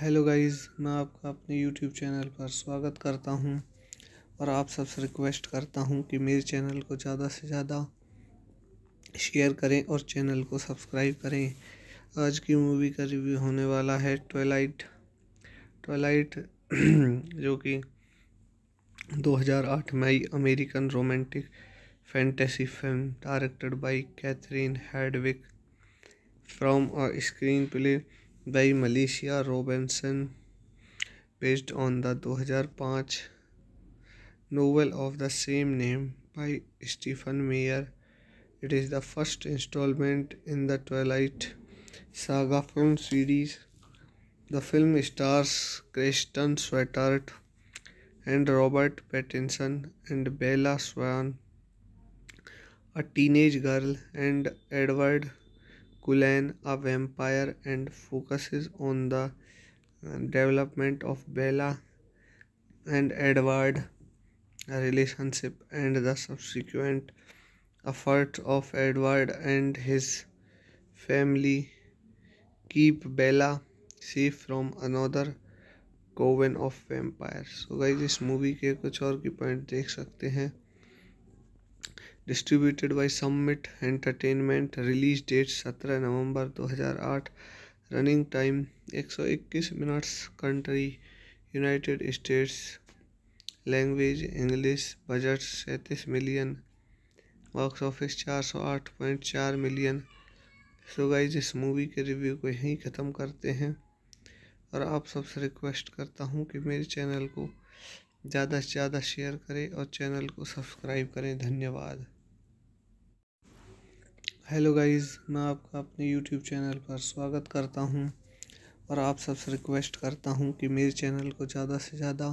Hello guys मैं आपका अपने यूट्यूब चैनल पर स्वागत करता हूं और आप सबसे रिक्वेस्ट करता हूं कि मेरे चैनल को ज़्यादा से ज़्यादा शेयर करें और चैनल को सब्सक्राइब करें आज की मूवी का रिव्यू होने वाला है ट्वेलाइट ट्वेलाइट जो कि 2008 में American romantic fantasy film directed by Catherine Hardwicke from और screenplay by Militia Robinson based on the 2005 novel of the same name by Stephen Meyer. It is the first installment in the Twilight Saga film series. The film stars Kristen Stewart and Robert Pattinson and Bella Swan, a teenage girl, and Edward Cullen a vampire and focus on the development of Bella and Edward relationship and the subsequent effort of Edward and his family keep Bella safe from another coven of vampire so guys इस movie के कुछ और की point देख सकते हैं distributed by Summit Entertainment release date सत्रह नवंबर 2008 running time 121 minutes country United States language English budget सैंतीस मिलियन बॉक्स ऑफिस चार सौ आठ पॉइंट चार मिलियन सो गाइज इस मूवी के रिव्यू को यहीं ख़त्म करते हैं और आप सबसे रिक्वेस्ट करता हूँ कि मेरे चैनल को ज़्यादा से ज़्यादा शेयर करें और चैनल को सब्सक्राइब करें धन्यवाद हेलो गाइस मैं आपका अपने यूट्यूब चैनल पर स्वागत करता हूं और आप सबसे रिक्वेस्ट करता हूं कि मेरे चैनल को ज़्यादा से ज़्यादा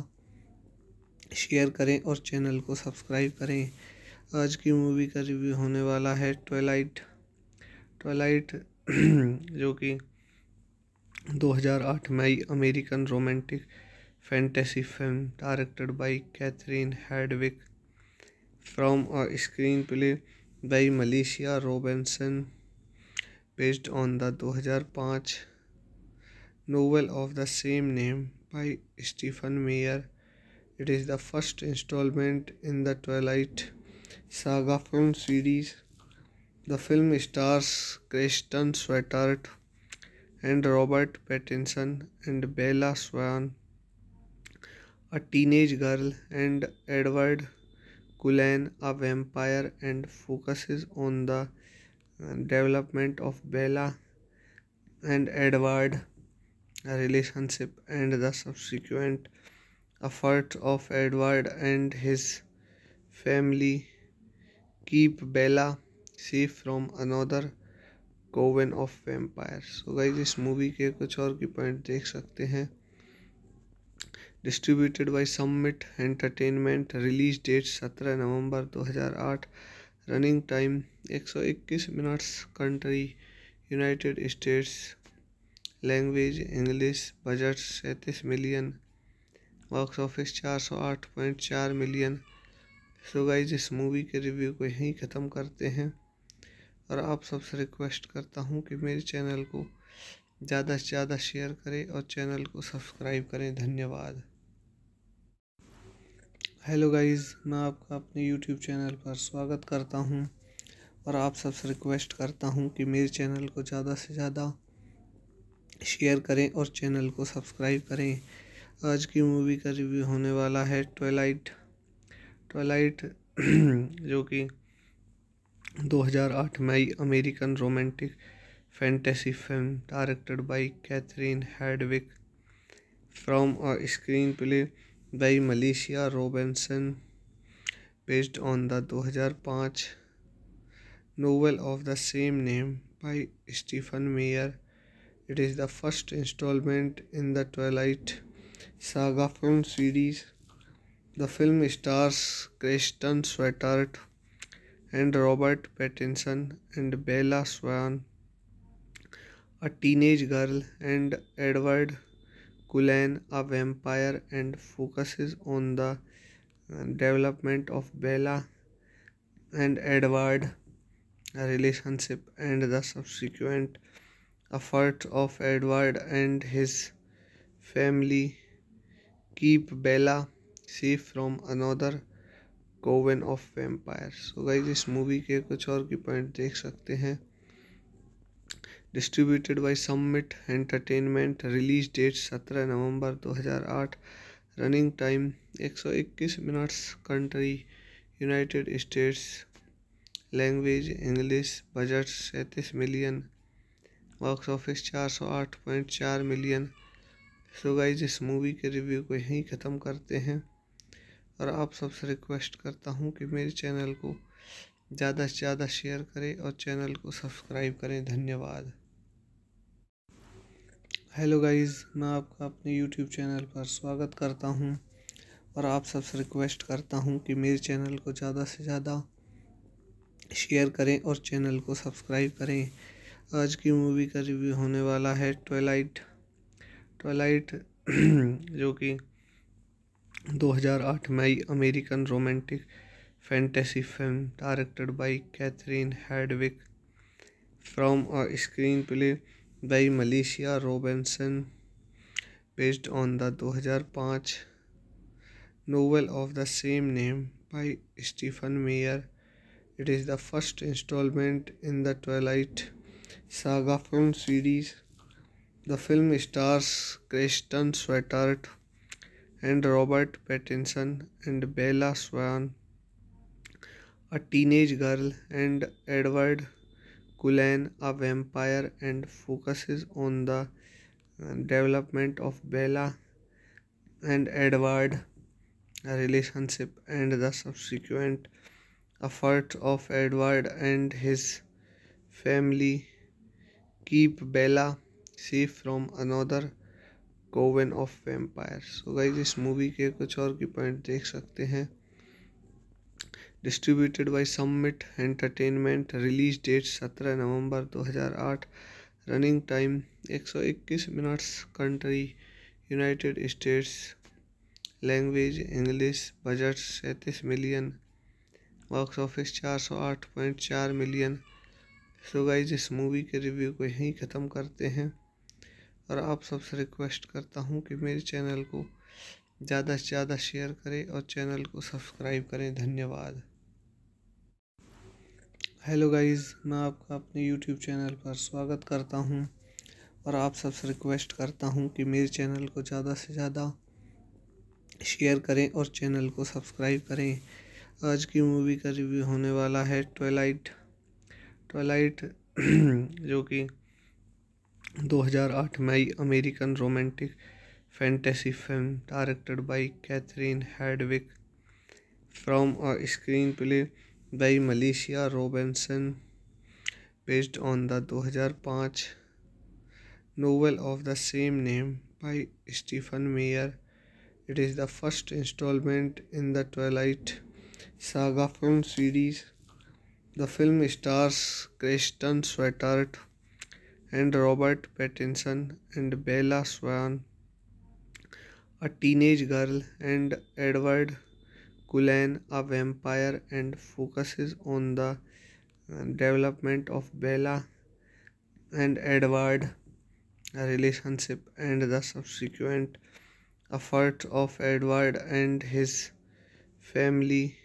शेयर करें और चैनल को सब्सक्राइब करें आज की मूवी का रिव्यू होने वाला है ट्वेलाइट ट्वेलाइट जो कि 2008 में American romantic fantasy film directed by Catherine Hardwicke from और screenplay by Militia Robinson based on the 2005 novel of the same name by Stephen Meyer. It is the first installment in the Twilight Saga film series. The film stars Kristen Stewart and Robert Pattinson and Bella Swan, a teenage girl, and Edward Cullen a vampire and focus on the development of Bella and Edward relationship and the subsequent effort of Edward and his family keep Bella safe from another coven of vampire so guys इस movie के कुछ और की point देख सकते हैं distributed by Summit Entertainment release date सत्रह नवंबर 2008 running time 121 minutes country United States language English budget सैंतीस मिलियन बॉक्स ऑफिस चार सौ आठ पॉइंट चार मिलियन सो गाइज इस मूवी के रिव्यू को यहीं ख़त्म करते हैं और आप सबसे रिक्वेस्ट करता हूँ कि मेरे चैनल को ज़्यादा से ज़्यादा शेयर करें और चैनल को सब्सक्राइब करें धन्यवाद हेलो गाइस मैं आपका अपने यूट्यूब चैनल पर स्वागत करता हूं और आप सबसे रिक्वेस्ट करता हूं कि मेरे चैनल को ज़्यादा से ज़्यादा शेयर करें और चैनल को सब्सक्राइब करें आज की मूवी का रिव्यू होने वाला है ट्वेलाइट ट्वेलाइट जो कि 2008 में American romantic fantasy film directed by Catherine Hardwicke from और screenplay by Militia Robinson based on the 2005 novel of the same name by Stephen Meyer. It is the first installment in the Twilight Saga film series. The film stars Kristen Stewart and Robert Pattinson and Bella Swan, a teenage girl, and Edward Cullen a vampire and focus on the development of Bella and Edward relationship and the subsequent efforts of Edward and his family keep Bella safe from another coven of vampire so guys इस movie के कुछ और की point देख सकते हैं distributed by Summit Entertainment release date सत्रह नवंबर 2008 running time 121 minutes country United States language English budget सैंतीस मिलियन बॉक्स ऑफिस चार सौ आठ पॉइंट चार मिलियन सो गाइज इस मूवी के रिव्यू को यहीं ख़त्म करते हैं और आप सबसे रिक्वेस्ट करता हूँ कि मेरे चैनल को ज़्यादा से ज़्यादा शेयर करें और चैनल को सब्सक्राइब करें धन्यवाद हेलो गाइस मैं आपका अपने यूट्यूब चैनल पर स्वागत करता हूं और आप सबसे रिक्वेस्ट करता हूं कि मेरे चैनल को ज़्यादा से ज़्यादा शेयर करें और चैनल को सब्सक्राइब करें आज की मूवी का रिव्यू होने वाला है ट्वेलाइट ट्वेलाइट जो कि 2008 में American romantic fantasy film directed by Catherine Hardwicke from और screenplay by Militia Robinson based on the 2005 novel of the same name by Stephen Meyer. It is the first installment in the Twilight Saga film series. The film stars Kristen Stewart and Robert Pattinson and Bella Swan, a teenage girl, and Edward Cullen a vampire and focuses on the development of Bella and Edward relationship and the subsequent efforts of Edward and his family keep Bella safe from another coven of vampire so guys इस movie के कुछ और की point देख सकते हैं distributed by Summit Entertainment release date सत्रह नवंबर 2008 running time 121 minutes country United States language English budget सैंतीस मिलियन बॉक्स ऑफिस चार सौ आठ पॉइंट चार मिलियन सो गाइज इस मूवी के रिव्यू को यहीं ख़त्म करते हैं और आप सबसे रिक्वेस्ट करता हूँ कि मेरे चैनल को ज़्यादा से ज़्यादा शेयर करें और चैनल को सब्सक्राइब करें धन्यवाद हेलो गाइस मैं आपका अपने यूट्यूब चैनल पर स्वागत करता हूं और आप सबसे रिक्वेस्ट करता हूं कि मेरे चैनल को ज़्यादा से ज़्यादा शेयर करें और चैनल को सब्सक्राइब करें आज की मूवी का रिव्यू होने वाला है ट्वेलाइट ट्वेलाइट जो कि 2008 में American romantic fantasy film directed by Catherine Hardwicke from और screenplay by Militia Robinson based on the 2005 novel of the same name by Stephen Meyer. It is the first installment in the Twilight Saga film series. The film stars Kristen Stewart and Robert Pattinson and Bella Swan, a teenage girl, and Edward Kulan, a vampire, and focuses on the development of Bella and Edward relationship and the subsequent efforts of Edward and his family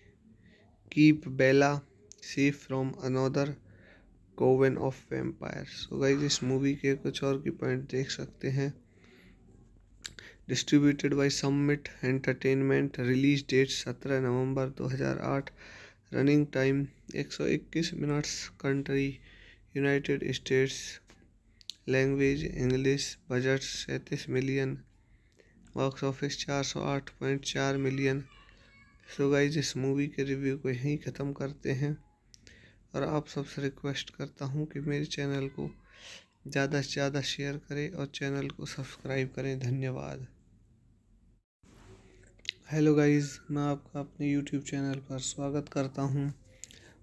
keep Bella safe from another coven of vampire so guys इस movie के कुछ और की point देख सकते हैं distributed by Summit Entertainment release date सत्रह नवंबर 2008 running time 121 minutes country United States language English budget सैंतीस मिलियन बॉक्स ऑफिस चार सौ आठ पॉइंट चार मिलियन सो गाइज इस मूवी के रिव्यू को यहीं ख़त्म करते हैं और आप सबसे रिक्वेस्ट करता हूँ कि मेरे चैनल को ज़्यादा से ज़्यादा शेयर करें और चैनल को सब्सक्राइब करें धन्यवाद हेलो गाइस मैं आपका अपने यूट्यूब चैनल पर स्वागत करता हूं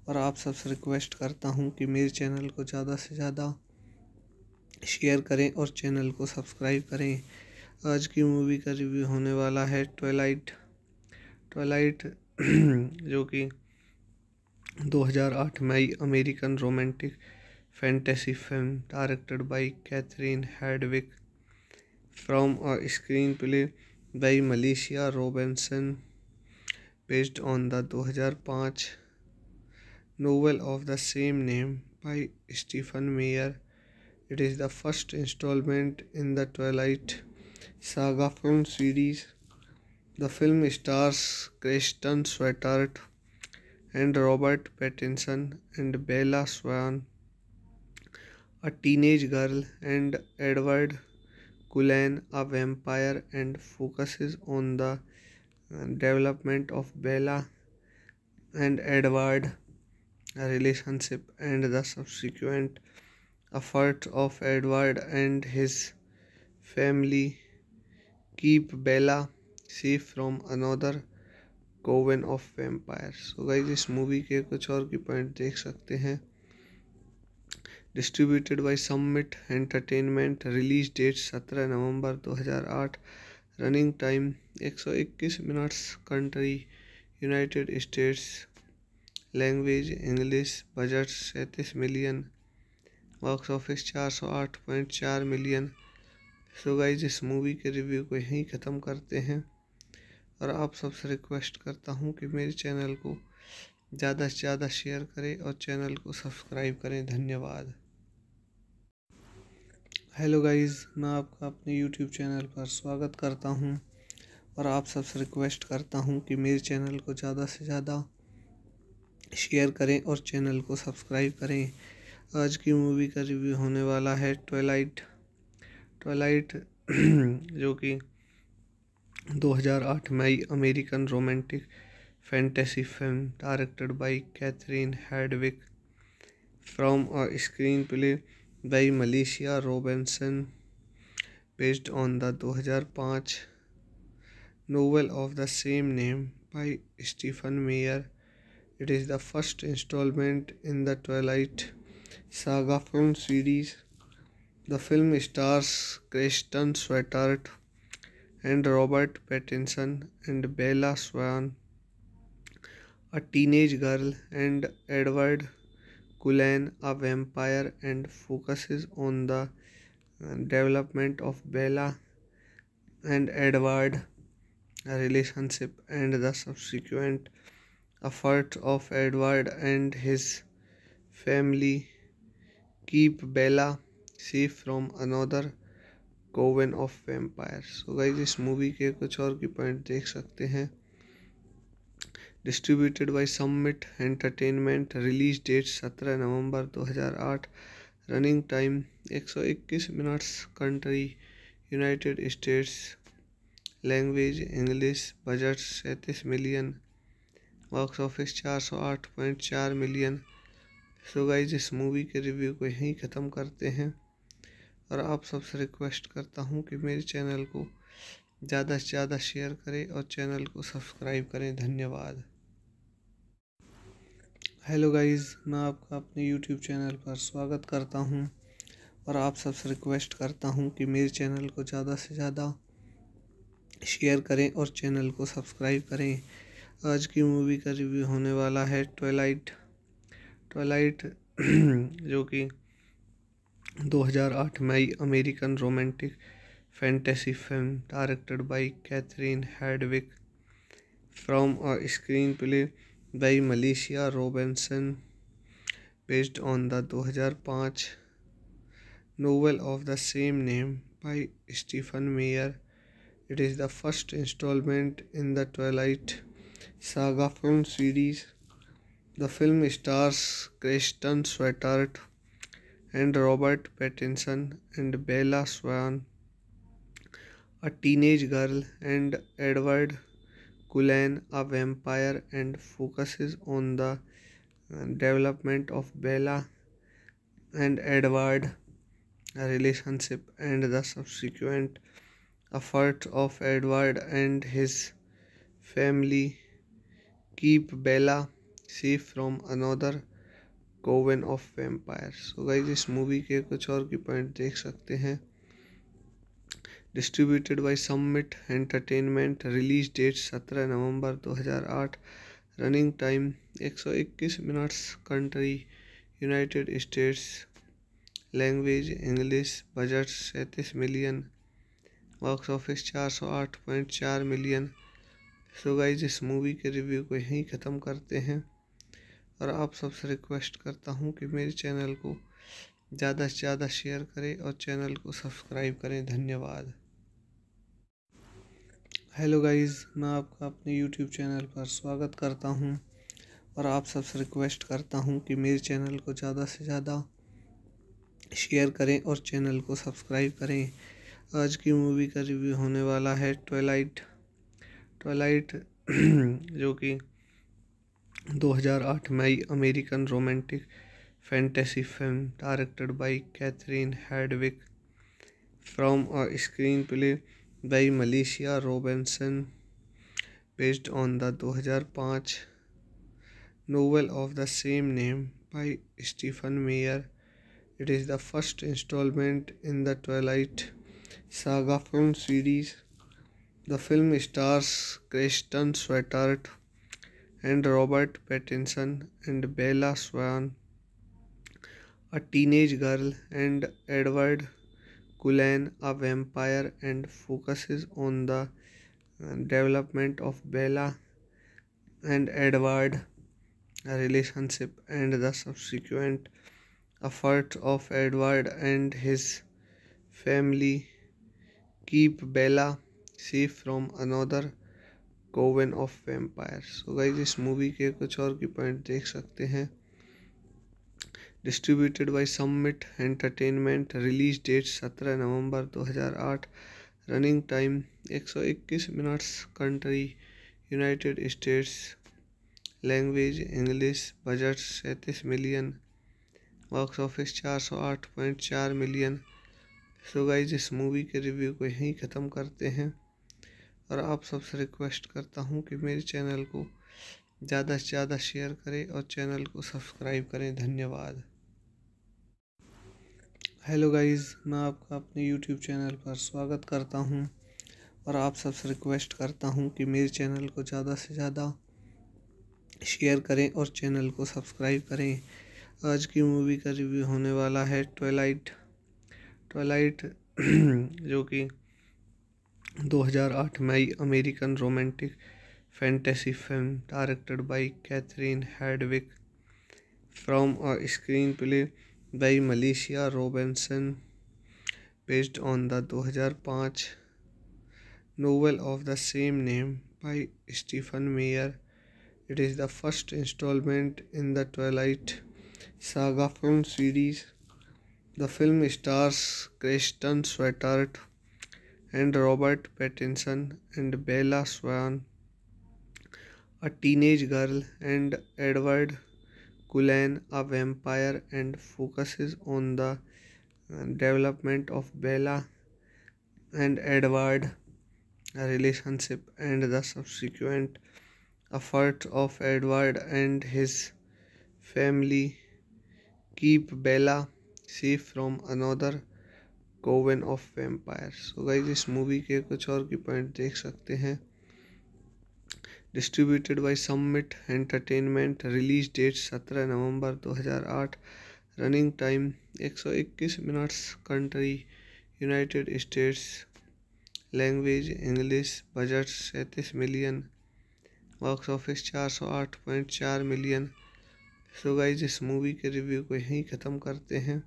और आप सबसे रिक्वेस्ट करता हूं कि मेरे चैनल को ज़्यादा से ज़्यादा शेयर करें और चैनल को सब्सक्राइब करें आज की मूवी का रिव्यू होने वाला है ट्वेलाइट ट्वेलाइट जो कि 2008 में American romantic fantasy film directed by Catherine Hardwicke from और screenplay by Militia Robinson based on the 2005 novel of the same name by Stephen Meyer. It is the first installment in the Twilight Saga film series. The film stars Kristen Stewart and Robert Pattinson and Bella Swan, a teenage girl, and Edward Kulan, a vampire, and focuses on the development of Bella and Edward relationship and the subsequent efforts of Edward and his family keep Bella safe from another coven of vampire so guys इस movie के कुछ और की point देख सकते हैं distributed by Summit Entertainment release date सत्रह नवंबर 2008 running time 121 minutes country United States language English budget सैंतीस मिलियन बॉक्स ऑफिस चार सौ आठ पॉइंट चार मिलियन सो गाइज इस मूवी के रिव्यू को यहीं ख़त्म करते हैं और आप सबसे रिक्वेस्ट करता हूँ कि मेरे चैनल को ज़्यादा से ज़्यादा शेयर करें और चैनल को सब्सक्राइब करें धन्यवाद हेलो गाइस मैं आपका अपने यूट्यूब चैनल पर स्वागत करता हूं और आप सबसे रिक्वेस्ट करता हूं कि मेरे चैनल को ज़्यादा से ज़्यादा शेयर करें और चैनल को सब्सक्राइब करें आज की मूवी का रिव्यू होने वाला है ट्वेलाइट ट्वेलाइट जो कि 2008 में American romantic fantasy film directed by Catherine Hardwicke from और screenplay by Militia Robinson based on the 2005 novel of the same name by Stephen Meyer. It is the first installment in the Twilight Saga film series. The film stars Kristen Stewart and Robert Pattinson and Bella Swan, a teenage girl, and Edward Cullen, a vampire, and focuses on the development of Bella and Edward relationship and the subsequent efforts of Edward and his family keep Bella safe from another coven of vampire so guys इस movie के कुछ और की point देख सकते हैं distributed by Summit Entertainment release date सत्रह नवंबर आठ रनिंग टाइम एक सौ इक्कीस minutes country United States language English budget सैंतीस मिलियन बॉक्स ऑफिस चार सौ आठ पॉइंट चार मिलियन सो गाइज इस मूवी के रिव्यू को यहीं ख़त्म करते हैं और आप सबसे रिक्वेस्ट करता हूँ कि मेरे चैनल को ज़्यादा से ज़्यादा शेयर करें और चैनल को सब्सक्राइब करें धन्यवाद हेलो गाइस मैं आपका अपने यूट्यूब चैनल पर स्वागत करता हूं और आप सबसे रिक्वेस्ट करता हूं कि मेरे चैनल को ज़्यादा से ज़्यादा शेयर करें और चैनल को सब्सक्राइब करें आज की मूवी का रिव्यू होने वाला है ट्वेलाइट ट्वेलाइट जो कि 2008 में American romantic fantasy film directed by Catherine Hardwicke from और screenplay by Militia Robinson based on the 2005 novel of the same name by Stephen Meyer. It is the first installment in the Twilight Saga film series. The film stars Kristen Stewart and Robert Pattinson and Bella Swan, a teenage girl, and Edward Cullen, a vampire, and focuses on the development of Bella and Edward relationship and the subsequent efforts of Edward and his family keep Bella safe from another coven of vampire so guys इस movie के कुछ और की point देख सकते हैं distributed by Summit Entertainment release date सत्रह नवंबर आठ रनिंग टाइम एक सौ इक्कीस minutes country United States language English budget सैंतीस मिलियन बॉक्स ऑफिस चार सौ आठ पॉइंट चार मिलियन सो गाइज इस मूवी के रिव्यू को यहीं ख़त्म करते हैं और आप सबसे रिक्वेस्ट करता हूँ कि मेरे चैनल को ज़्यादा से ज़्यादा शेयर करें और चैनल को सब्सक्राइब करें धन्यवाद हेलो गाइस मैं आपका अपने यूट्यूब चैनल पर स्वागत करता हूं और आप सबसे रिक्वेस्ट करता हूं कि मेरे चैनल को ज़्यादा से ज़्यादा शेयर करें और चैनल को सब्सक्राइब करें आज की मूवी का रिव्यू होने वाला है ट्वेलाइट ट्वेलाइट जो कि 2008 में American romantic fantasy film directed by Catherine Hardwicke from और screenplay by Militia Robinson based on the 2005 novel of the same name by Stephen Meyer. It is the first installment in the Twilight Saga film series. The film stars Kristen Stewart and Robert Pattinson and Bella Swan, a teenage girl, and Edward Cullen a vampire and focus on the development of Bella and Edward relationship and the subsequent effort of Edward and his family keep Bella safe from another coven of vampire so guys इस movie के कुछ और की point देख सकते हैं distributed by Summit Entertainment release date सत्रह नवंबर आठ रनिंग टाइम एक सौ इक्कीस minutes country United States language English budget सैंतीस मिलियन बॉक्स ऑफिस चार सौ आठ पॉइंट चार मिलियन सो गाइज इस मूवी के रिव्यू को यहीं ख़त्म करते हैं और आप सबसे रिक्वेस्ट करता हूँ कि मेरे चैनल को ज़्यादा से ज़्यादा शेयर करें और चैनल को सब्सक्राइब करें धन्यवाद हेलो गाइस मैं आपका अपने यूट्यूब चैनल पर स्वागत करता हूं और आप सबसे रिक्वेस्ट करता हूं कि मेरे चैनल को ज़्यादा से ज़्यादा शेयर करें और चैनल को सब्सक्राइब करें आज की मूवी का रिव्यू होने वाला है ट्वेलाइट ट्वेलाइट जो कि 2008 में American romantic fantasy film directed by Catherine Hardwicke from और screenplay by Militia Robinson based on the 2005 novel of the same name by Stephen Meyer. It is the first installment in the Twilight Saga film series. The film stars Kristen Stewart and Robert Pattinson and Bella Swan, a teenage girl, and Edward Kulan, a vampire, and focuses on the development of Bella and Edward relationship and the subsequent efforts of Edward and his family keep Bella safe from another coven of vampire so guys इस movie के कुछ और की point देख सकते हैं distributed by Summit Entertainment release date सत्रह नवंबर आठ रनिंग टाइम एक सौ इक्कीस minutes country United States language English budget सैंतीस मिलियन बॉक्स ऑफिस चार सौ आठ पॉइंट चार मिलियन सो गाइज इस मूवी के रिव्यू को यहीं ख़त्म करते हैं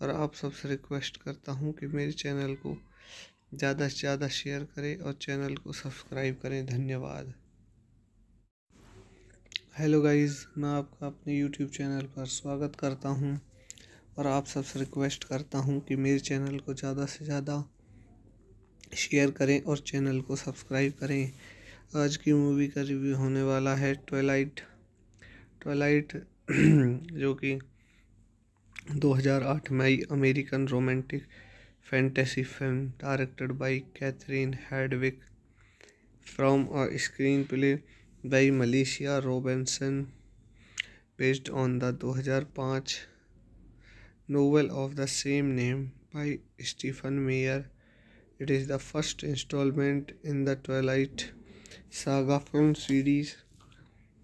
और आप सबसे रिक्वेस्ट करता हूँ कि मेरे चैनल को ज़्यादा से ज़्यादा शेयर करें और चैनल को सब्सक्राइब करें धन्यवाद हेलो गाइस मैं आपका अपने यूट्यूब चैनल पर स्वागत करता हूं और आप सबसे रिक्वेस्ट करता हूं कि मेरे चैनल को ज़्यादा से ज़्यादा शेयर करें और चैनल को सब्सक्राइब करें आज की मूवी का रिव्यू होने वाला है ट्वेलाइट ट्वेलाइट जो कि 2008 में American romantic fantasy film directed by Catherine Hardwicke from और screenplay by Militia Robinson based on the 2005 novel of the same name by Stephen Meyer. It is the first installment in the Twilight Saga film series.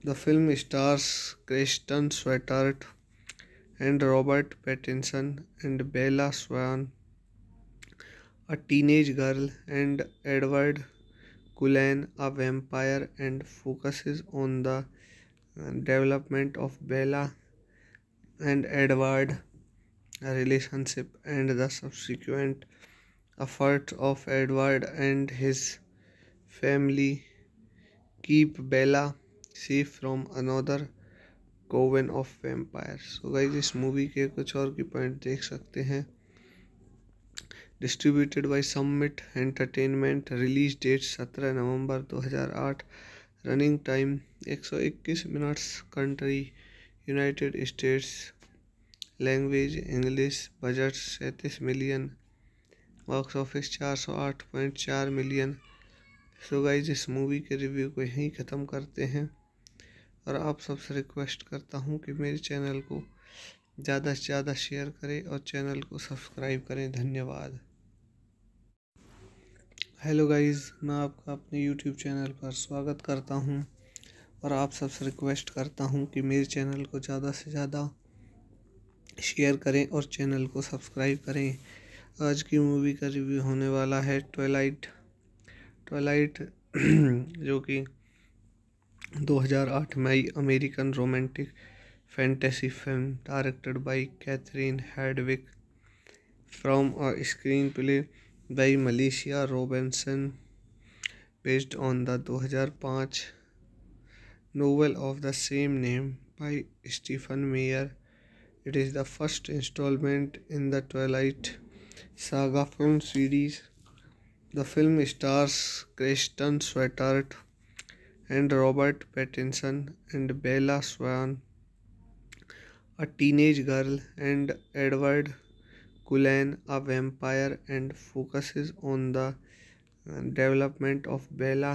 The film stars Kristen Stewart and Robert Pattinson and Bella Swan, a teenage girl, and Edward Cullen a vampire and focus on the development of Bella and Edward relationship and the subsequent effort of Edward and his family keep Bella safe from another coven of vampire so guys इस movie के कुछ और की point देख सकते हैं distributed by Summit Entertainment release date दो नवंबर आठ रनिंग टाइम एक सौ इक्कीस minutes country United States language English budget सैंतीस मिलियन बॉक्स ऑफिस चार सौ आठ पॉइंट चार मिलियन सो गाइज इस मूवी के रिव्यू को यहीं ख़त्म करते हैं और आप सबसे रिक्वेस्ट करता हूँ कि मेरे चैनल को ज़्यादा से ज़्यादा शेयर करें और चैनल को सब्सक्राइब करें धन्यवाद हेलो गाइस मैं आपका अपने यूट्यूब चैनल पर स्वागत करता हूं और आप सबसे रिक्वेस्ट करता हूं कि मेरे चैनल को ज़्यादा से ज़्यादा शेयर करें और चैनल को सब्सक्राइब करें आज की मूवी का रिव्यू होने वाला है ट्वेलाइट ट्वेलाइट जो कि 2008 में American romantic fantasy film directed by Catherine Hardwicke from और screenplay by Militia Robinson based on the 2005 novel of the same name by Stephen Meyer. It is the first installment in the Twilight Saga film series. The film stars Kristen Stewart and Robert Pattinson and Bella Swan, a teenage girl, and Edward Cullen a vampire and focus on the development of Bella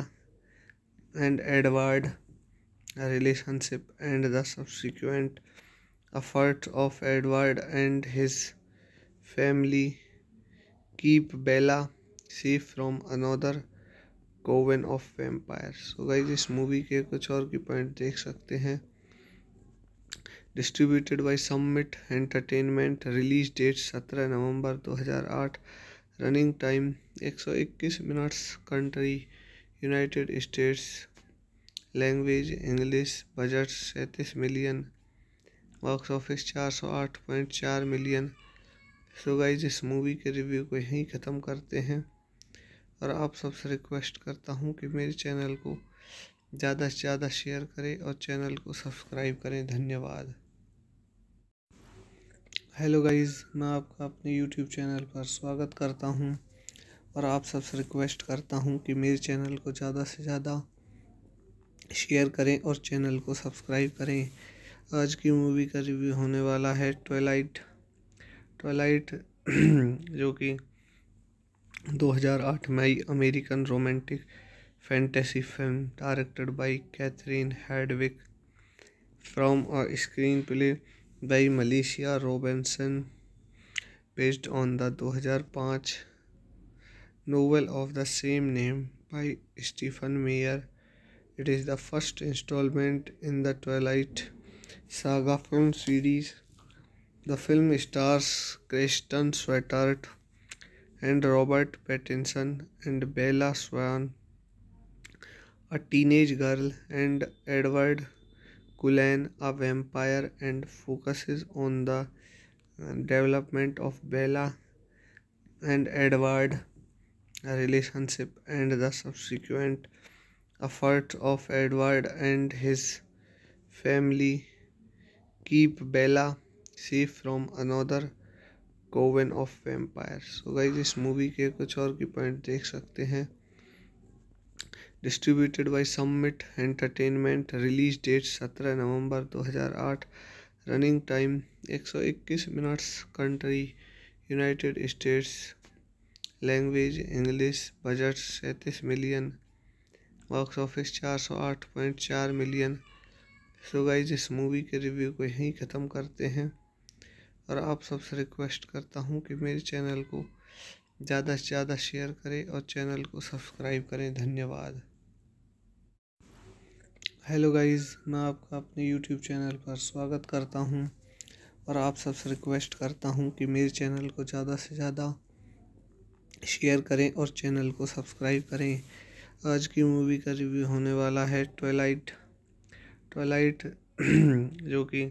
and Edward relationship and the subsequent effort of Edward and his family keep Bella see from another coven of vampire so guys इस movie के कुछ और की point देख सकते हैं distributed by Summit Entertainment release date सत्रह नवंबर आठ रनिंग टाइम एक सौ इक्कीस minutes country United States language English budget सैंतीस मिलियन बॉक्स ऑफिस चार सौ आठ पॉइंट चार मिलियन सो गाइज इस मूवी के रिव्यू को यहीं ख़त्म करते हैं और आप सबसे रिक्वेस्ट करता हूँ कि मेरे चैनल को ज़्यादा से ज़्यादा शेयर करें और चैनल को सब्सक्राइब करें धन्यवाद हेलो गाइस मैं आपका अपने यूट्यूब चैनल पर स्वागत करता हूं और आप सबसे रिक्वेस्ट करता हूं कि मेरे चैनल को ज़्यादा से ज़्यादा शेयर करें और चैनल को सब्सक्राइब करें आज की मूवी का रिव्यू होने वाला है ट्वेलाइट ट्वेलाइट जो कि 2008 आई American romantic fantasy film directed by Catherine Hardwicke from और screenplay by Militia Robinson, based on the 2005 novel of the same name by Stephen Meyer. It is the first installment in the Twilight Saga film series. The film stars Kristen Stewart and Robert Pattinson and Bella Swan, a teenage girl, and Edward Kulan, a vampire, and focuses on the development of Bella and Edward relationship and the subsequent efforts of Edward and his family keep Bella safe from another coven of vampires. So, guys, this movie ke kuch aur ki point dekh sakte hain. Distributed by Summit Entertainment release date सत्रह नवंबर आठ running time एक सौ इक्कीस minutes country United States language English budget सैंतीस million box office चार सौ आठ पॉइंट चार मिलियन सो गाइज इस मूवी के रिव्यू को यहीं ख़त्म करते हैं और आप सबसे रिक्वेस्ट करता हूँ कि मेरे चैनल को ज़्यादा से ज़्यादा शेयर करें और चैनल को सब्सक्राइब करें धन्यवाद हेलो गाइस मैं आपका अपने यूट्यूब चैनल पर स्वागत करता हूं और आप सबसे रिक्वेस्ट करता हूं कि मेरे चैनल को ज़्यादा से ज़्यादा शेयर करें और चैनल को सब्सक्राइब करें आज की मूवी का रिव्यू होने वाला है ट्वेलाइट ट्वेलाइट जो कि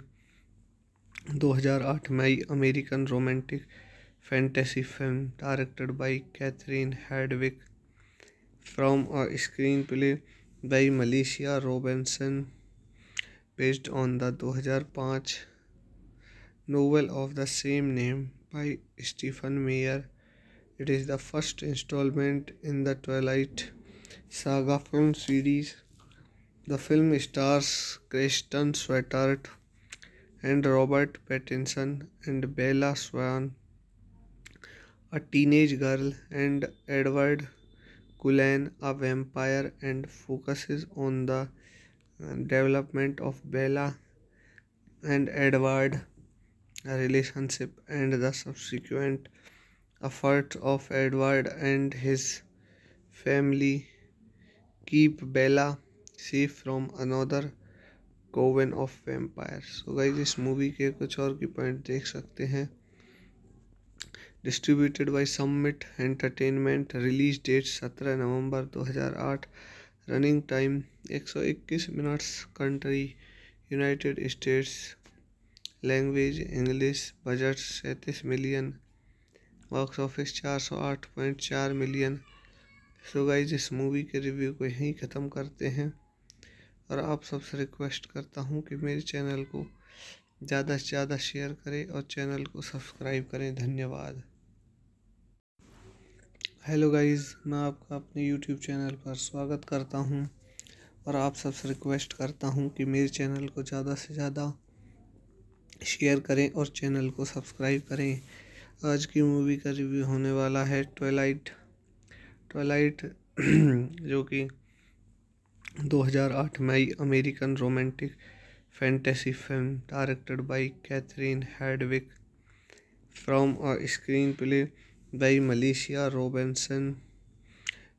2008 में आई American romantic fantasy film directed by Catherine Hardwick from a screenplay by Melissa Robinson based on the 2005 novel of the same name by Stephen Meyer. It is the first installment in the Twilight Saga film series. The film stars Kristen Stewart and Robert Pattinson and Bella Swan. a teenage girl, and Edward Cullen, a vampire, and focuses on the development of Bella and Edward relationship and the subsequent efforts of Edward and his family keep Bella safe from another coven of vampire so guys इस movie के कुछ और की point देख सकते हैं distributed by Summit Entertainment release date सत्रह नवंबर आठ रनिंग टाइम एक सौ इक्कीस minutes country United States language English budget सैंतीस मिलियन बॉक्स ऑफिस चार सौ आठ पॉइंट चार मिलियन सो गाइज इस मूवी के रिव्यू को यहीं ख़त्म करते हैं और आप सबसे रिक्वेस्ट करता हूँ कि मेरे चैनल को ज़्यादा से ज़्यादा शेयर करें और चैनल को सब्सक्राइब करें धन्यवाद हेलो गाइस मैं आपका अपने यूट्यूब चैनल पर स्वागत करता हूं और आप सबसे रिक्वेस्ट करता हूं कि मेरे चैनल को ज़्यादा से ज़्यादा शेयर करें और चैनल को सब्सक्राइब करें आज की मूवी का रिव्यू होने वाला है ट्वेलाइट ट्वेलाइट जो कि 2008 में American romantic fantasy film directed by Catherine Hardwicke from और screenplay by Malaysia Robinson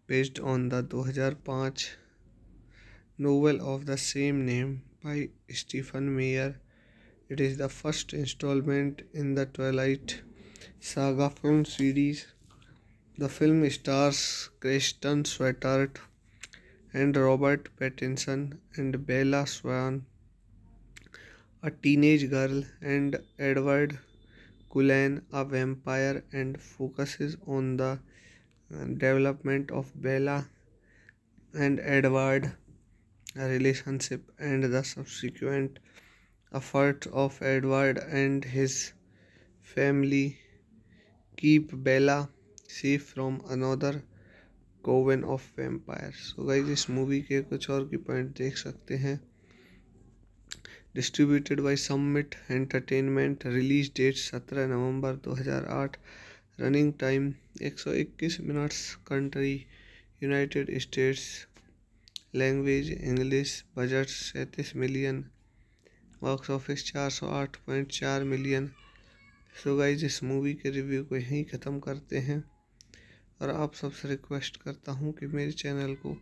based on the 2005 novel of the same name by Stephen Meyer. It is the first installment in the Twilight Saga film series. The film stars Kristen Stewart and Robert Pattinson and Bella Swan, a teenage girl, and Edward Gulen, a vampire, and focuses on the development of Bella and Edward relationship and the subsequent efforts of Edward and his family keep Bella safe from another coven of vampires. So guys, इस movie के कुछ और की point देख सकते हैं distributed by Summit Entertainment release date सत्रह नवंबर आठ रनिंग टाइम एक सौ इक्कीस minutes country United States language English budget सैंतीस मिलियन बॉक्स ऑफिस चार सौ आठ पॉइंट चार मिलियन सो गाइज इस मूवी के रिव्यू को यहीं ख़त्म करते हैं और आप सबसे रिक्वेस्ट करता हूँ कि मेरे चैनल को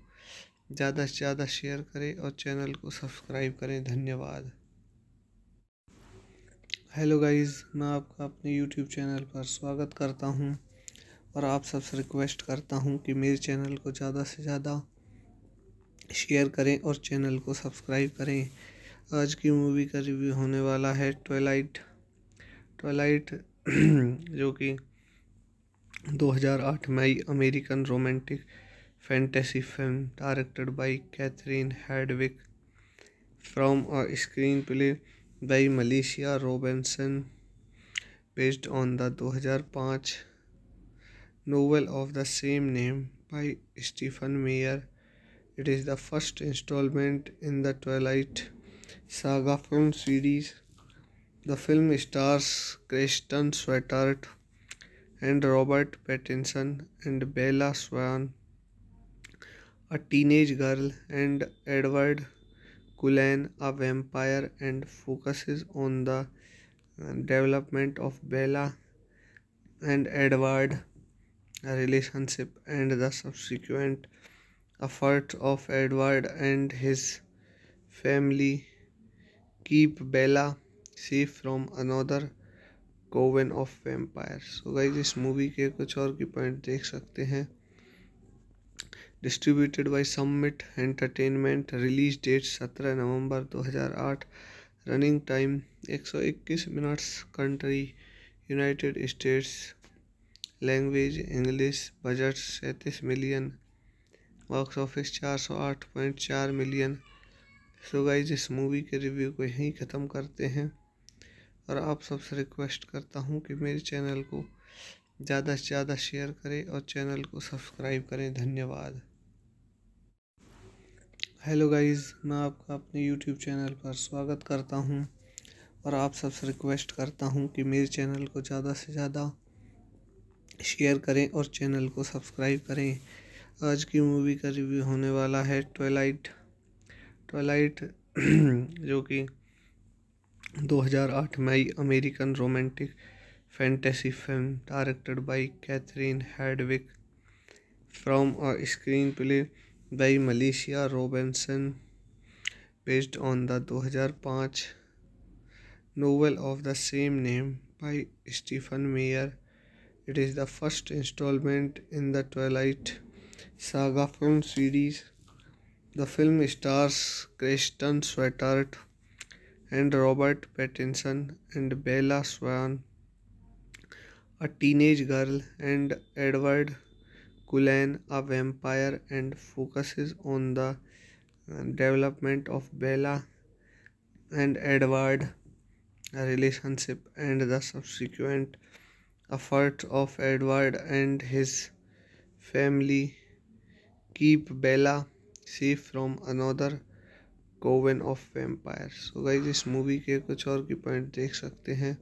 ज़्यादा से ज़्यादा शेयर करें और चैनल को सब्सक्राइब करें धन्यवाद हेलो गाइस मैं आपका अपने यूट्यूब चैनल पर स्वागत करता हूं और आप सबसे रिक्वेस्ट करता हूं कि मेरे चैनल को ज़्यादा से ज़्यादा शेयर करें और चैनल को सब्सक्राइब करें आज की मूवी का रिव्यू होने वाला है ट्वेलाइट ट्वेलाइट जो कि 2008 में American romantic fantasy film directed by Catherine Hardwicke from और screenplay by Malaysia Robinson based on the 2005 novel of the same name by Stephen Meyer. It is the first installment in the Twilight Saga film series. The film stars Kristen Stewart and Robert Pattinson and Bella Swan, a teenage girl, and Edward Gulen, a vampire, and focuses on the development of Bella and Edward relationship and the subsequent efforts of Edward and his family keep Bella safe from another coven of vampires. So, guys, this movie ke kuch aur ki point dekh sakte hain. Distributed by Summit Entertainment release date सत्रह नवंबर आठ running time एक सौ इक्कीस minutes country United States language English budget सैंतीस million box office चार सौ आठ पॉइंट चार मिलियन सो गाइज इस मूवी के रिव्यू को यहीं ख़त्म करते हैं और आप सबसे रिक्वेस्ट करता हूँ कि मेरे चैनल को ज़्यादा से ज़्यादा शेयर करें और चैनल को सब्सक्राइब करें धन्यवाद हेलो गाइस मैं आपका अपने यूट्यूब चैनल पर स्वागत करता हूं और आप सबसे रिक्वेस्ट करता हूं कि मेरे चैनल को ज़्यादा से ज़्यादा शेयर करें और चैनल को सब्सक्राइब करें आज की मूवी का रिव्यू होने वाला है ट्वेलाइट ट्वेलाइट जो कि 2008 आई American romantic fantasy film directed by Catherine Hardwicke from और screenplay by Militia Robinson based on the 2005 novel of the same name by Stephen Meyer. It is the first installment in the Twilight Saga film series. The film stars Kristen Stewart and Robert Pattinson and Bella Swan, a teenage girl, and Edward Kulan, a vampire, and focuses on the development of Bella and Edward relationship and the subsequent efforts of Edward and his family keep Bella safe from another coven of vampires. So, guys, this movie ke kuch aur ki point dekh sakte hain.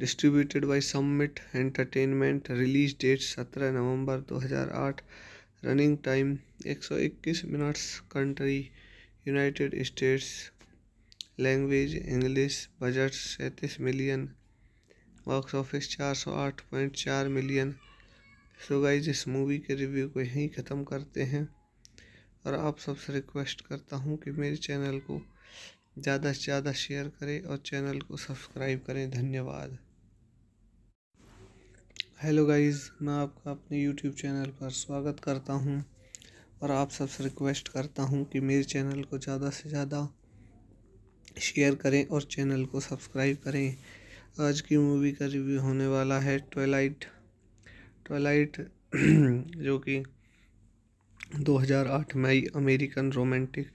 Distributed by Summit Entertainment release date सत्रह नवंबर आठ running time एक सौ इक्कीस minutes country United States language English budget सैंतीस million box office चार सौ आठ पॉइंट चार मिलियन सो गाइज इस मूवी के रिव्यू को यहीं ख़त्म करते हैं और आप सबसे रिक्वेस्ट करता हूँ कि मेरे चैनल को ज़्यादा से ज़्यादा शेयर करें और चैनल को सब्सक्राइब करें धन्यवाद हेलो गाइस मैं आपका अपने यूट्यूब चैनल पर स्वागत करता हूं और आप सबसे रिक्वेस्ट करता हूं कि मेरे चैनल को ज़्यादा से ज़्यादा शेयर करें और चैनल को सब्सक्राइब करें आज की मूवी का रिव्यू होने वाला है ट्वेलाइट ट्वेलाइट जो कि 2008 में आई American romantic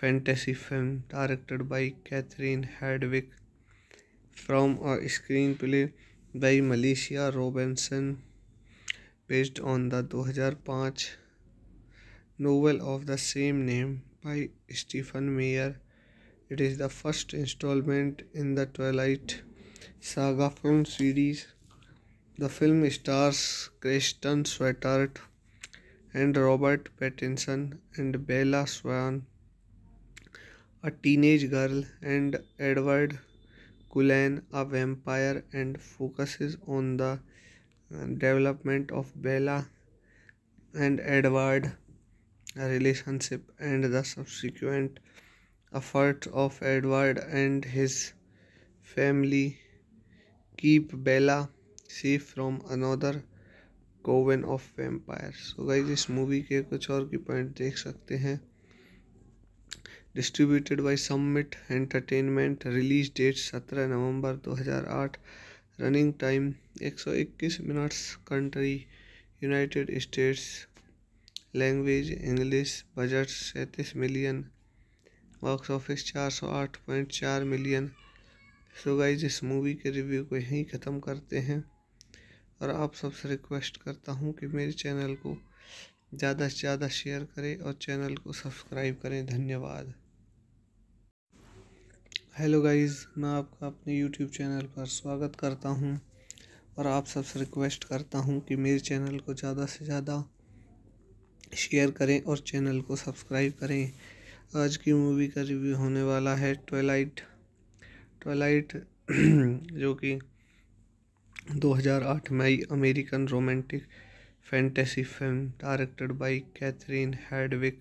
fantasy film directed by Catherine Hardwick from a screenplay by Melissa Robinson based on the 2005 novel of the same name by Stephen Meyer. It is the first installment in the Twilight Saga film series. The film stars Kristen Stewart and Robert Pattinson and Bella Swan. a teenage girl, and Edward Cullen, a vampire, and focuses on the development of Bella and Edward a relationship and the subsequent efforts of Edward and his family keep Bella safe from another coven of vampire so guys इस movie के कुछ और की point देख सकते हैं distributed by Summit Entertainment release date सत्रह नवंबर आठ रनिंग टाइम एक सौ इक्कीस minutes country United States language English budget सैंतीस मिलियन बॉक्स ऑफिस चार सौ आठ पॉइंट चार मिलियन सो गाइज इस मूवी के रिव्यू को यहीं ख़त्म करते हैं और आप सबसे रिक्वेस्ट करता हूँ कि मेरे चैनल को ज़्यादा से ज़्यादा शेयर करें और चैनल को सब्सक्राइब करें धन्यवाद हेलो गाइस मैं आपका अपने यूट्यूब चैनल पर स्वागत करता हूं और आप सबसे रिक्वेस्ट करता हूं कि मेरे चैनल को ज़्यादा से ज़्यादा शेयर करें और चैनल को सब्सक्राइब करें आज की मूवी का रिव्यू होने वाला है ट्वेलाइट ट्वेलाइट जो कि 2008 में आई American romantic fantasy film directed by Catherine Hardwick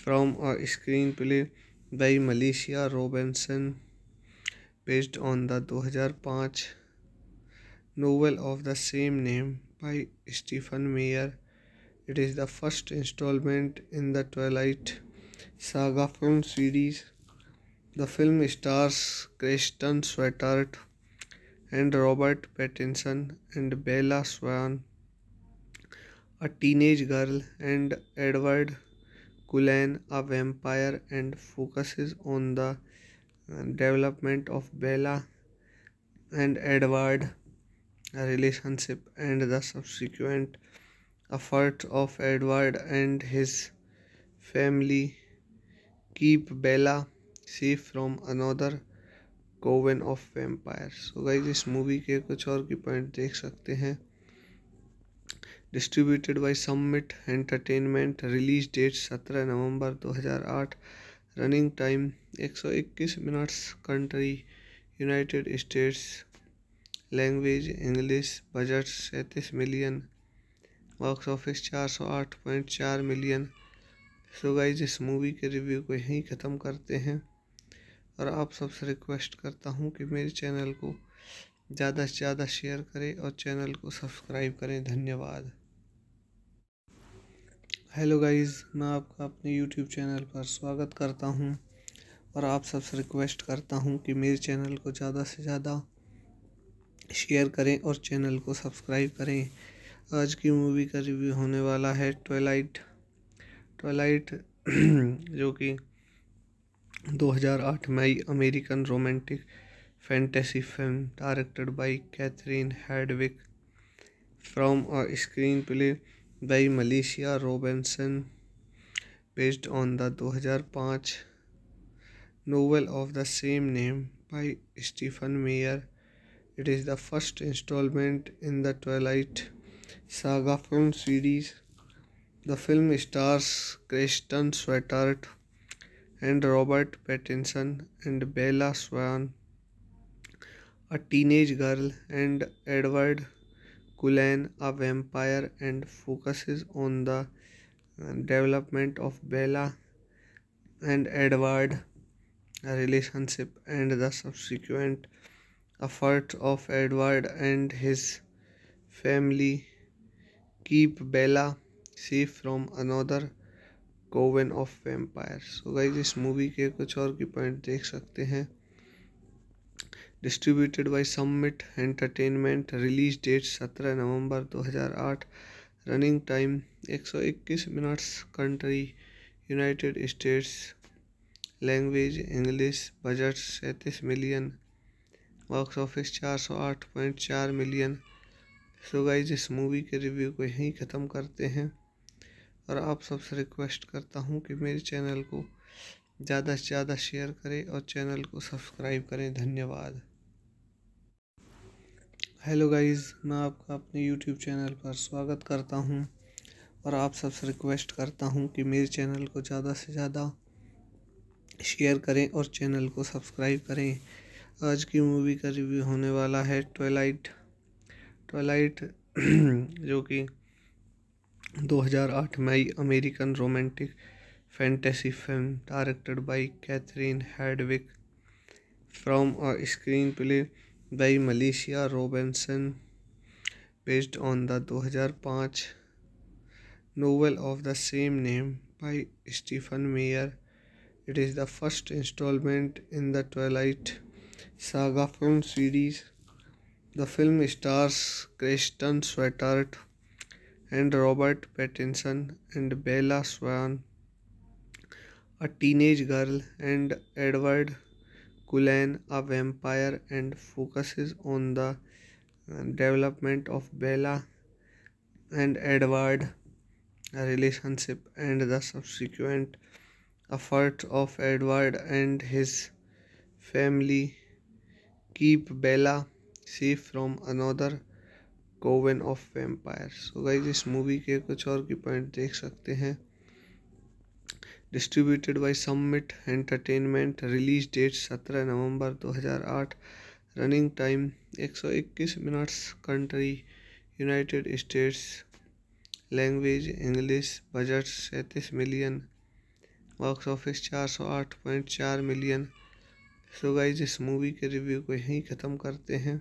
from a screenplay by Melissa Robinson based on the 2005 novel of the same name by Stephen Meyer. It is the first installment in the Twilight Saga film series. The film stars Kristen Stewart and Robert Pattinson and Bella Swan. a teenage girl, and Edward Cullen, a vampire, and focuses on the development of Bella and Edward a relationship and the subsequent efforts of Edward and his family keep Bella safe from another coven of vampire so guys इस movie के कुछ और की point देख सकते हैं distributed by Summit Entertainment release date सत्रह नवंबर आठ रनिंग टाइम एक सौ इक्कीस minutes country United States language English budget सैंतीस मिलियन बॉक्स ऑफिस चार सौ आठ पॉइंट चार मिलियन सो गाइज इस मूवी के रिव्यू को यहीं ख़त्म करते हैं और आप सबसे रिक्वेस्ट करता हूँ कि मेरे चैनल को ज़्यादा से ज़्यादा शेयर करें और चैनल को सब्सक्राइब करें धन्यवाद हेलो गाइस मैं आपका अपने यूट्यूब चैनल पर स्वागत करता हूं और आप सबसे रिक्वेस्ट करता हूं कि मेरे चैनल को ज़्यादा से ज़्यादा शेयर करें और चैनल को सब्सक्राइब करें आज की मूवी का रिव्यू होने वाला है ट्वेलाइट ट्वेलाइट जो कि 2008 में आई American romantic fantasy film directed by Catherine Hardwick from a screenplay by Melissa Robinson based on the 2005 novel of the same name by Stephen Meyer. It is the first installment in the Twilight Saga film series. The film stars Kristen Stewart and Robert Pattinson and Bella Swan. a teenage girl, and Edward Cullen, a vampire, and focuses on the development of Bella and Edward a relationship and the subsequent efforts of Edward and his family keep Bella safe from another coven of vampire so guys इस movie के कुछ और की point देख सकते हैं distributed by Summit Entertainment release date सत्रह नवंबर आठ रनिंग टाइम एक सौ इक्कीस minutes country United States language English budget सैंतीस मिलियन बॉक्स ऑफिस चार सौ आठ पॉइंट चार मिलियन सो गाइज इस मूवी के रिव्यू को यहीं ख़त्म करते हैं और आप सबसे रिक्वेस्ट करता हूँ कि मेरे चैनल को ज़्यादा से ज़्यादा शेयर करें और चैनल को सब्सक्राइब करें धन्यवाद हेलो गाइस मैं आपका अपने यूट्यूब चैनल पर स्वागत करता हूं और आप सबसे रिक्वेस्ट करता हूं कि मेरे चैनल को ज़्यादा से ज़्यादा शेयर करें और चैनल को सब्सक्राइब करें आज की मूवी का रिव्यू होने वाला है ट्वेलाइट ट्वेलाइट जो कि 2008 में आई American romantic fantasy film directed by Catherine Hardwick from a screenplay by Melissa Robinson based on the 2005 novel of the same name by Stephen Meyer. It is the first installment in the Twilight Saga film series. The film stars Kristen Stewart and Robert Pattinson and Bella Swan. a teenage girl, and Edward Cullen, a vampire, and focuses on the development of Bella and Edward a relationship and the subsequent efforts of Edward and his family keep Bella safe from another coven of vampire so guys इस movie के कुछ और की point देख सकते हैं distributed by Summit Entertainment release date सत्रह नवंबर आठ रनिंग टाइम एक सौ इक्कीस minutes country United States language English budget सैंतीस मिलियन बॉक्स ऑफिस चार सौ आठ पॉइंट चार मिलियन सो गाइज इस मूवी के रिव्यू को यहीं ख़त्म करते हैं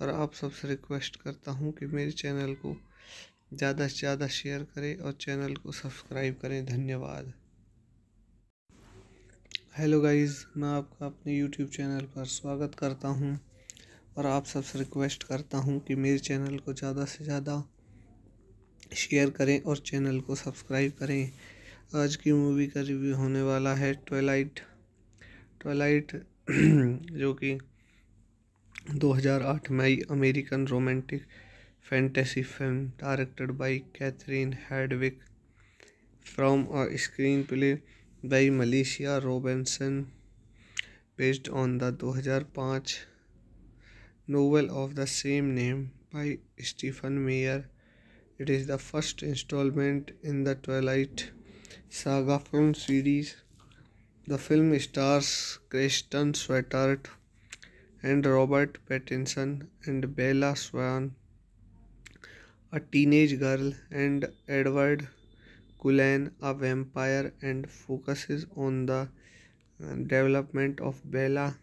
और आप सबसे रिक्वेस्ट करता हूँ कि मेरे चैनल को ज़्यादा से ज़्यादा शेयर करें और चैनल को सब्सक्राइब करें धन्यवाद हेलो गाइस मैं आपका अपने यूट्यूब चैनल पर स्वागत करता हूं और आप सबसे रिक्वेस्ट करता हूं कि मेरे चैनल को ज़्यादा से ज़्यादा शेयर करें और चैनल को सब्सक्राइब करें आज की मूवी का रिव्यू होने वाला है ट्वेलाइट ट्वेलाइट जो कि 2008 में आई American romantic fantasy film directed by Catherine Hardwick from a screenplay by Melissa Robinson based on the 2005 novel of the same name by Stephen Meyer. It is the first installment in the Twilight Saga film series. The film stars Kristen Stewart and Robert Pattinson and Bella Swan. a teenage girl, and Edward Cullen, a vampire, and focuses on the development of Bella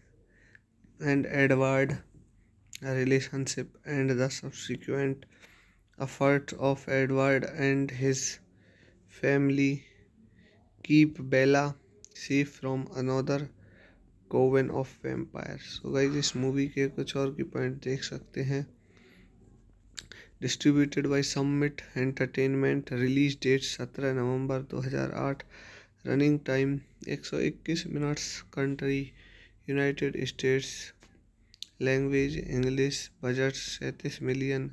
and Edward a relationship and the subsequent efforts of Edward and his family keep Bella safe from another coven of vampire so guys इस movie के कुछ और की point देख सकते हैं distributed by Summit Entertainment release date सत्रह नवंबर आठ रनिंग टाइम एक सौ इक्कीस minutes country United States language English budget सैंतीस मिलियन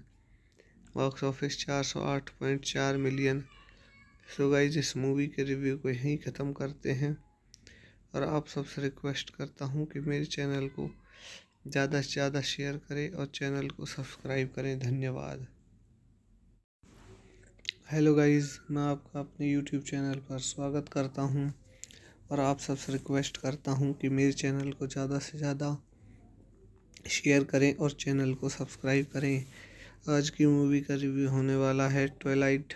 बॉक्स ऑफिस चार सौ आठ पॉइंट चार मिलियन सो गाइज इस मूवी के रिव्यू को यहीं ख़त्म करते हैं और आप सबसे रिक्वेस्ट करता हूँ कि मेरे चैनल को ज़्यादा से ज़्यादा शेयर करें और चैनल को सब्सक्राइब करें धन्यवाद हेलो गाइस मैं आपका अपने यूट्यूब चैनल पर स्वागत करता हूं और आप सबसे रिक्वेस्ट करता हूं कि मेरे चैनल को ज़्यादा से ज़्यादा शेयर करें और चैनल को सब्सक्राइब करें आज की मूवी का रिव्यू होने वाला है ट्वेलाइट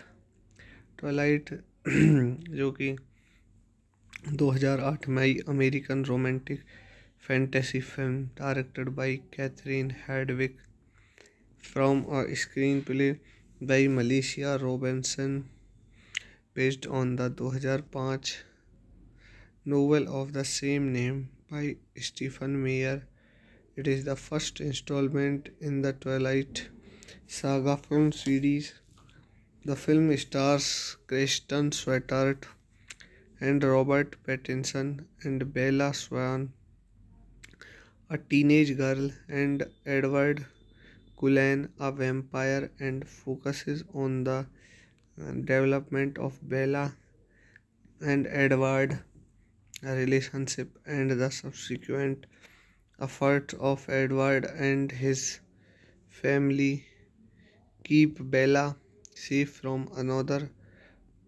ट्वेलाइट जो कि 2008 आई American romantic fantasy film directed by Catherine Hardwicke from और screenplay by Malaysia Robinson, based on the 2005 novel of the same name by Stephen Meyer. It is the first installment in the Twilight Saga film series. The film stars Kristen Stewart and Robert Pattinson and Bella Swan, a teenage girl, and Edward Kulan, a vampire, and focuses on the development of Bella and Edward relationship and the subsequent efforts of Edward and his family keep Bella safe from another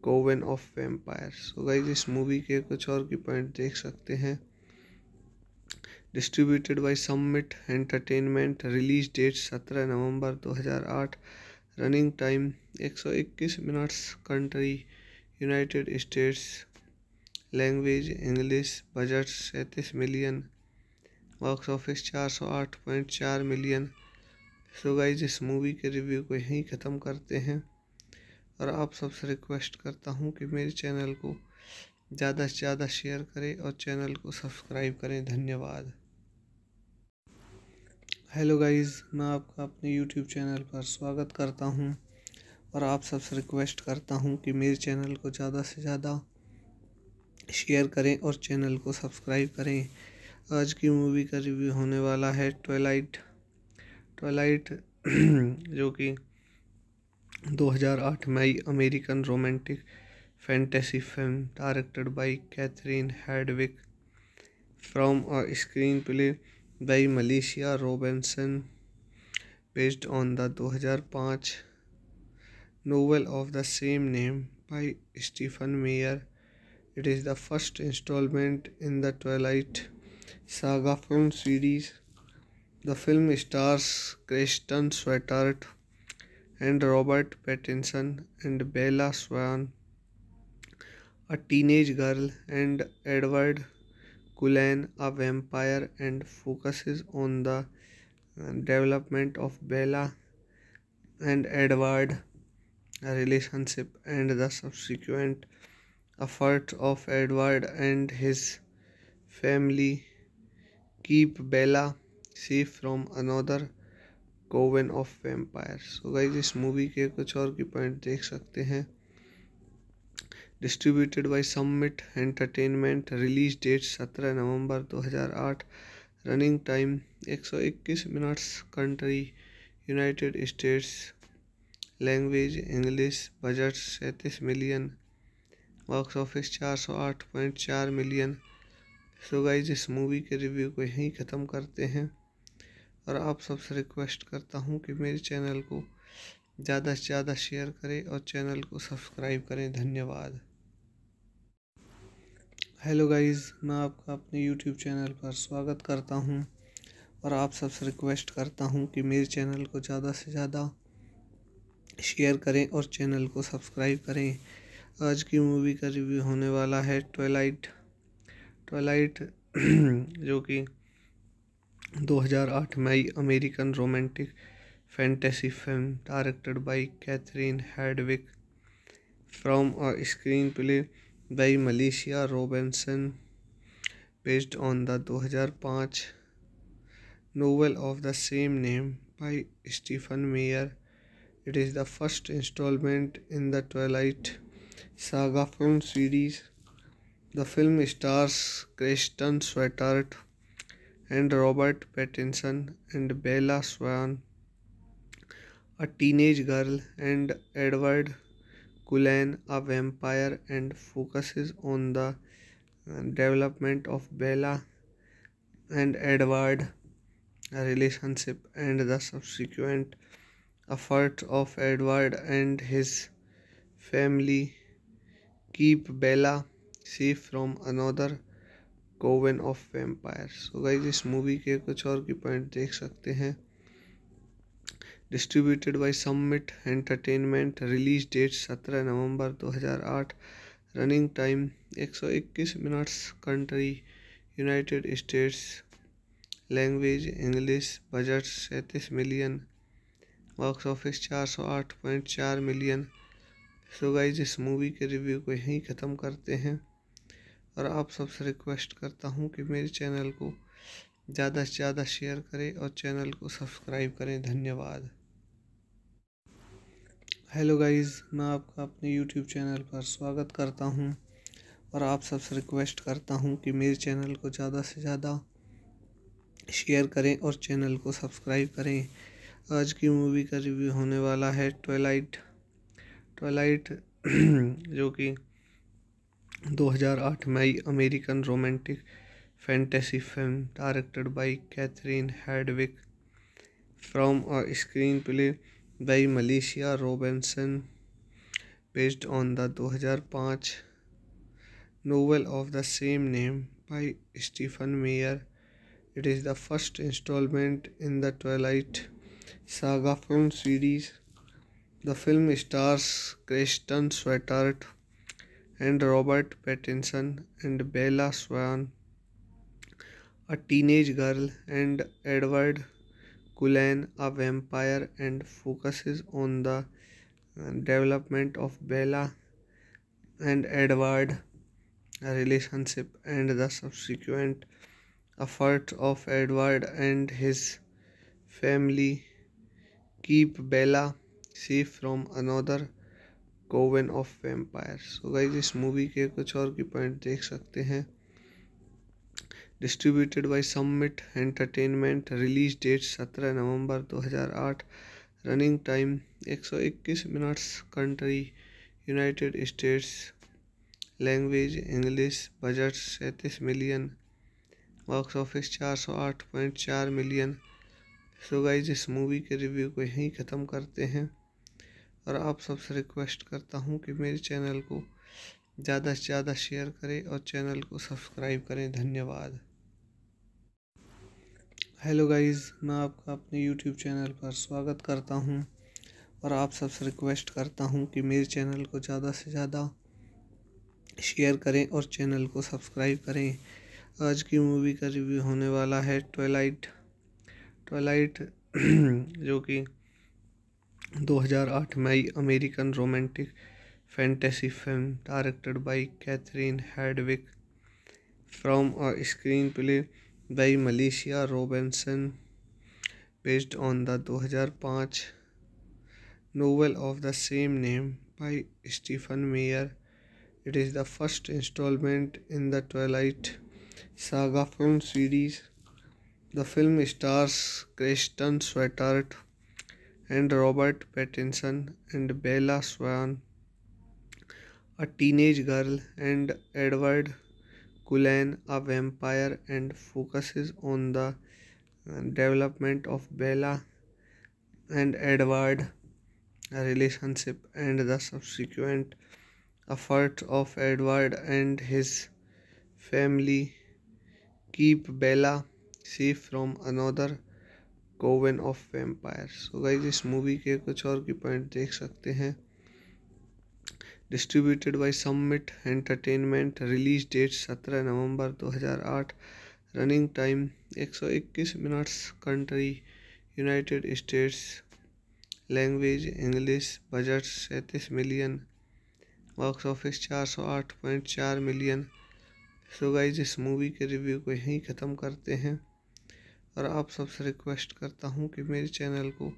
coven of vampires. So, guys, this movie ke kuch aur ki point dekh sakte hain. Distributed by Summit Entertainment release date सत्रह नवंबर 2008 running time 121 minutes country United States language English budget सैंतीस million box office चार सौ आठ point चार million so guys इस movie के review को यहीं ख़त्म करते हैं और आप सबसे रिक्वेस्ट करता हूँ कि मेरे चैनल को ज़्यादा से ज़्यादा शेयर करें और चैनल को सब्सक्राइब करें धन्यवाद हेलो गाइस मैं आपका अपने यूट्यूब चैनल पर स्वागत करता हूं और आप सबसे रिक्वेस्ट करता हूं कि मेरे चैनल को ज़्यादा से ज़्यादा शेयर करें और चैनल को सब्सक्राइब करें आज की मूवी का रिव्यू होने वाला है ट्वेलाइट ट्वेलाइट जो कि 2008 आई American romantic fantasy film directed by Catherine Hardwicke from और screenplay by Militia Robinson based on the 2005 novel of the same name by Stephen Meyer. It is the first installment in the Twilight Saga film series. The film stars Kristen Stewart and Robert Pattinson and Bella Swan, a teenage girl, and Edward Kulan, a vampire, and focuses on the development of Bella and Edward relationship and the subsequent efforts of Edward and his family keep Bella safe from another coven of vampire so guys इस movie के कुछ और की point देख सकते हैं distributed by Summit Entertainment release date सत्रह नवंबर 2008 running time 121 minutes country United States language English budget सैंतीस मिलियन बॉक्स ऑफिस चार सौ आठ पॉइंट चार मिलियन सो गाइज इस मूवी के रिव्यू को यहीं ख़त्म करते हैं और आप सबसे रिक्वेस्ट करता हूँ कि मेरे चैनल को ज़्यादा से ज़्यादा शेयर करें और चैनल को सब्सक्राइब करें धन्यवाद हेलो गाइस मैं आपका अपने यूट्यूब चैनल पर स्वागत करता हूं और आप सबसे रिक्वेस्ट करता हूं कि मेरे चैनल को ज़्यादा से ज़्यादा शेयर करें और चैनल को सब्सक्राइब करें आज की मूवी का रिव्यू होने वाला है ट्वेलाइट ट्वेलाइट जो कि 2008 आई American romantic fantasy film directed by Catherine Hardwicke from और screenplay by Militia Robinson, based on the 2005 novel of the same name by Stephen Meyer. It is the first installment in the Twilight Saga film series. The film stars Kristen Stewart and Robert Pattinson and Bella Swan, a teenage girl, and Edward Kulan, a vampire, and focuses on the development of Bella and Edward relationship and the subsequent efforts of Edward and his family keep Bella safe from another coven of vampire so guys इस movie के कुछ और की point देख सकते हैं distributed by Summit Entertainment release date सत्रह नवंबर 2008 running time 121 minutes country United States language English budget सैंतीस मिलियन बॉक्स ऑफिस चार सौ आठ पॉइंट चार मिलियन सो गाइज इस मूवी के रिव्यू को यहीं ख़त्म करते हैं और आप सबसे रिक्वेस्ट करता हूँ कि मेरे चैनल को ज़्यादा से ज़्यादा शेयर करें और चैनल को सब्सक्राइब करें धन्यवाद हेलो गाइस मैं आपका अपने यूट्यूब चैनल पर स्वागत करता हूं और आप सबसे रिक्वेस्ट करता हूं कि मेरे चैनल को ज़्यादा से ज़्यादा शेयर करें और चैनल को सब्सक्राइब करें आज की मूवी का रिव्यू होने वाला है ट्वेलाइट ट्वेलाइट जो कि 2008 आई American romantic fantasy film directed by Catherine Hardwicke from और screenplay by Malaysia Robinson, based on the 2005 novel of the same name by Stephen Meyer. It is the first installment in the Twilight Saga film series. The film stars Kristen Stewart and Robert Pattinson and Bella Swan, a teenage girl, and Edward Kulan, a vampire, and focuses on the development of Bella and Edward relationship and the subsequent efforts of Edward and his family keep Bella safe from another coven of vampire so guys इस movie के कुछ और की point देख सकते हैं distributed by Summit Entertainment release date सत्रह नवंबर 2008 running time 121 minutes country United States language English budget सैंतीस मिलियन बॉक्स ऑफिस चार सौ चार मिलियन सो गाइज इस मूवी के रिव्यू को यहीं ख़त्म करते हैं और आप सबसे रिक्वेस्ट करता हूँ कि मेरे चैनल को ज़्यादा से ज़्यादा शेयर करें और चैनल को सब्सक्राइब करें धन्यवाद हेलो गाइस मैं आपका अपने यूट्यूब चैनल पर स्वागत करता हूं और आप सबसे रिक्वेस्ट करता हूं कि मेरे चैनल को ज़्यादा से ज़्यादा शेयर करें और चैनल को सब्सक्राइब करें आज की मूवी का रिव्यू होने वाला है ट्वेलाइट ट्वेलाइट जो कि 2008 आई American romantic fantasy film directed by Catherine Hardwicke from और screenplay by Militia Robinson based on the 2005 novel of the same name by Stephen Meyer. It is the first installment in the Twilight Saga film series. The film stars Kristen Stewart and Robert Pattinson and Bella Swan, a teenage girl, and Edward Kulan, a vampire, and focuses on the development of Bella and Edward relationship and the subsequent efforts of Edward and his family keep Bella safe from another coven of vampire so guys इस movie के कुछ और की point देख सकते हैं distributed by Summit Entertainment release date 17 नवंबर 2008 running time 121 minutes country United States language English budget सैंतीस मिलियन बॉक्स ऑफिस चार मिलियन सो गाइज इस मूवी के रिव्यू को यहीं ख़त्म करते हैं और आप सबसे रिक्वेस्ट करता हूँ कि मेरे चैनल को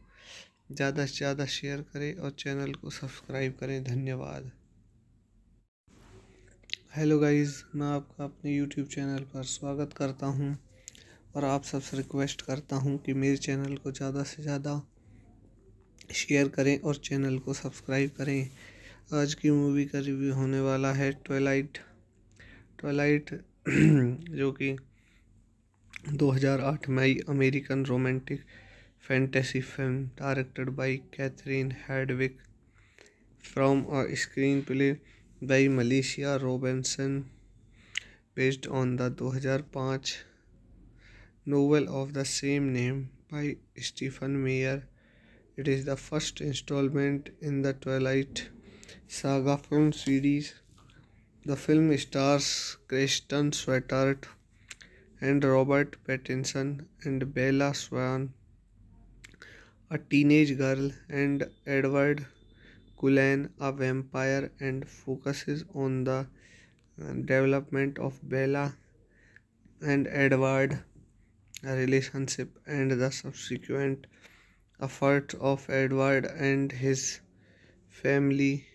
ज़्यादा से ज़्यादा शेयर करें और चैनल को सब्सक्राइब करें धन्यवाद हेलो गाइस मैं आपका अपने यूट्यूब चैनल पर स्वागत करता हूं और आप सबसे रिक्वेस्ट करता हूं कि मेरे चैनल को ज़्यादा से ज़्यादा शेयर करें और चैनल को सब्सक्राइब करें आज की मूवी का रिव्यू होने वाला है ट्वेलाइट ट्वेलाइट जो कि 2008 में American romantic fantasy film directed by Catherine Hardwicke from और screenplay by Militia Robinson based on the 2005 novel of the same name by Stephen Meyer. It is the first installment in the Twilight Saga film series. The film stars Kristen Stewart and Robert Pattinson and Bella Swan, a teenage girl, and Edward Kulan, a vampire, and focuses on the development of Bella and Edward relationship and the subsequent efforts of Edward and his family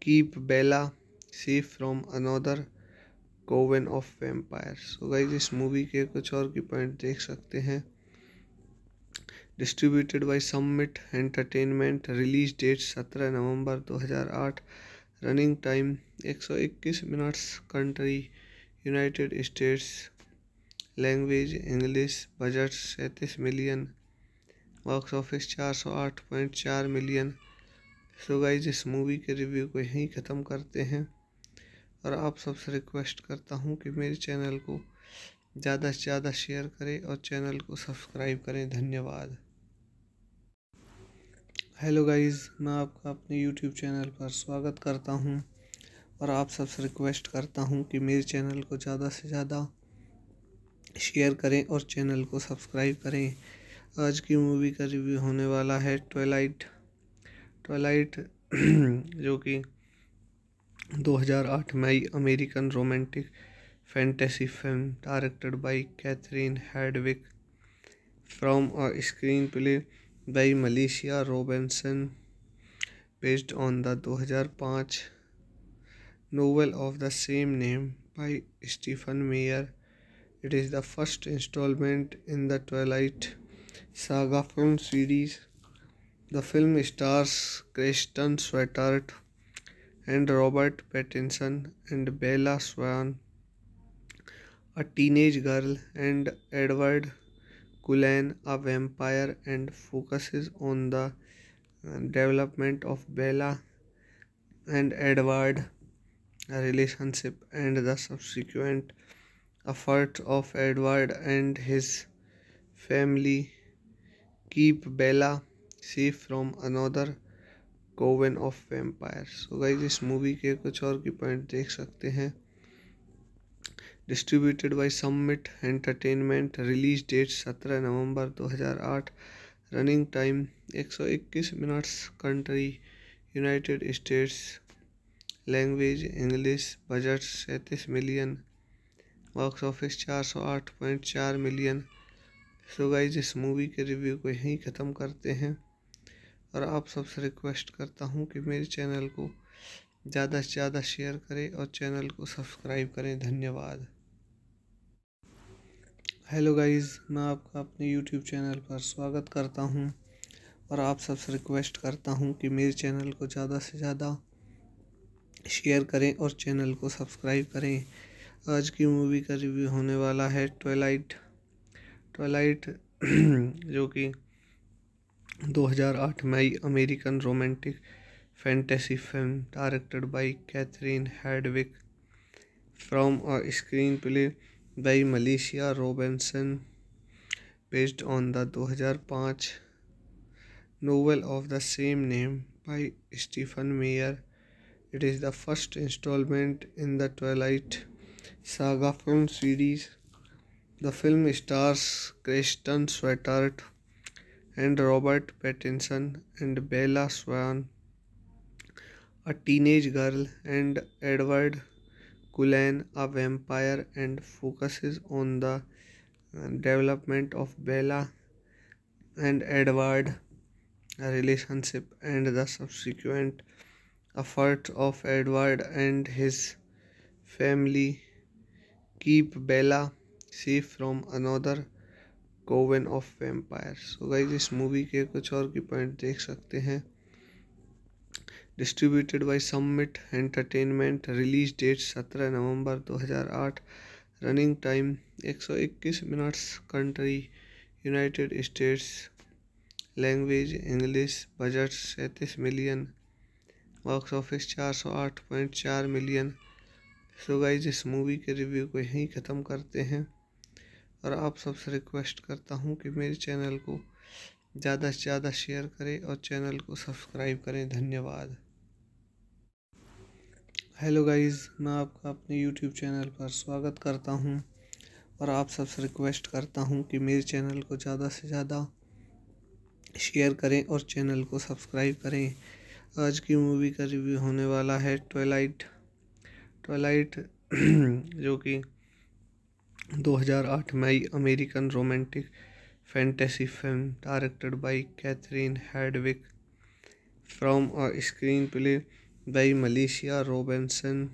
keep Bella safe from another coven of vampire so guys इस movie के कुछ और की point देख सकते हैं distributed by Summit Entertainment release date 17 नवंबर 2008 running time 121 minutes country United States language English budget सैंतीस मिलियन बॉक्स ऑफिस चार सौ आठ पॉइंट चार मिलियन सो गाइज इस मूवी के रिव्यू को यहीं ख़त्म करते हैं और आप सबसे रिक्वेस्ट करता हूँ कि मेरे चैनल को ज़्यादा से ज़्यादा शेयर करें और चैनल को सब्सक्राइब करें धन्यवाद हेलो गाइस मैं आपका अपने यूट्यूब चैनल पर स्वागत करता हूं और आप सबसे रिक्वेस्ट करता हूं कि मेरे चैनल को ज़्यादा से ज़्यादा शेयर करें और चैनल को सब्सक्राइब करें आज की मूवी का रिव्यू होने वाला है ट्वेलाइट ट्वेलाइट जो कि 2008 में American romantic fantasy film directed by Catherine Hardwicke from और screenplay by Militia Robinson based on the 2005 novel of the same name by Stephen Meyer. It is the first installment in the Twilight Saga film series. The film stars Kristen Stewart and Robert Pattinson and Bella Swan, a teenage girl, and Edward Kulan, a vampire, and focuses on the development of Bella and Edward relationship and the subsequent efforts of Edward and his family keep Bella safe from another coven of vampire so guys इस movie के कुछ और की point देख सकते हैं distributed by Summit Entertainment release date 17 नवंबर 2008 running time 121 minutes country United States language English budget सैंतीस मिलियन बॉक्स ऑफिस चार सौ आठ पॉइंट चार मिलियन सो गाइज इस मूवी के रिव्यू को यहीं ख़त्म करते हैं और आप सबसे रिक्वेस्ट करता हूँ कि मेरे चैनल को ज़्यादा से ज़्यादा शेयर करें और चैनल को सब्सक्राइब करें धन्यवाद हेलो गाइस मैं आपका अपने यूट्यूब चैनल पर स्वागत करता हूं और आप सबसे रिक्वेस्ट करता हूं कि मेरे चैनल को ज़्यादा से ज़्यादा शेयर करें और चैनल को सब्सक्राइब करें आज की मूवी का रिव्यू होने वाला है ट्वेलाइट ट्वेलाइट जो कि 2008 में American romantic fantasy film directed by Catherine Hardwicke from और screenplay by Militia Robinson based on the 2005 novel of the same name by Stephen Meyer. It is the first installment in the Twilight Saga film series. The film stars Kristen Stewart and Robert Pattinson and Bella Swan, a teenage girl, and Edward Kulan, a vampire, and focuses on the development of Bella and Edward relationship and the subsequent efforts of Edward and his family keep Bella safe from another coven of vampire so guys इस movie के कुछ और की point देख सकते हैं distributed by Summit Entertainment release date 17 नवंबर 2008 running time 121 minutes country United States language English budget सैंतीस मिलियन बॉक्स ऑफिस चार सौ आठ पॉइंट चार मिलियन सो गाइज इस मूवी के रिव्यू को यहीं ख़त्म करते हैं और आप सबसे रिक्वेस्ट करता हूँ कि मेरे चैनल को ज़्यादा से ज़्यादा शेयर करें और चैनल को सब्सक्राइब करें धन्यवाद हेलो गाइस मैं आपका अपने यूट्यूब चैनल पर स्वागत करता हूं और आप सबसे रिक्वेस्ट करता हूं कि मेरे चैनल को ज़्यादा से ज़्यादा शेयर करें और चैनल को सब्सक्राइब करें आज की मूवी का रिव्यू होने वाला है ट्वेलाइट ट्वेलाइट जो कि 2008 में American romantic fantasy film directed by Catherine Hardwicke from और screenplay by Militia Robinson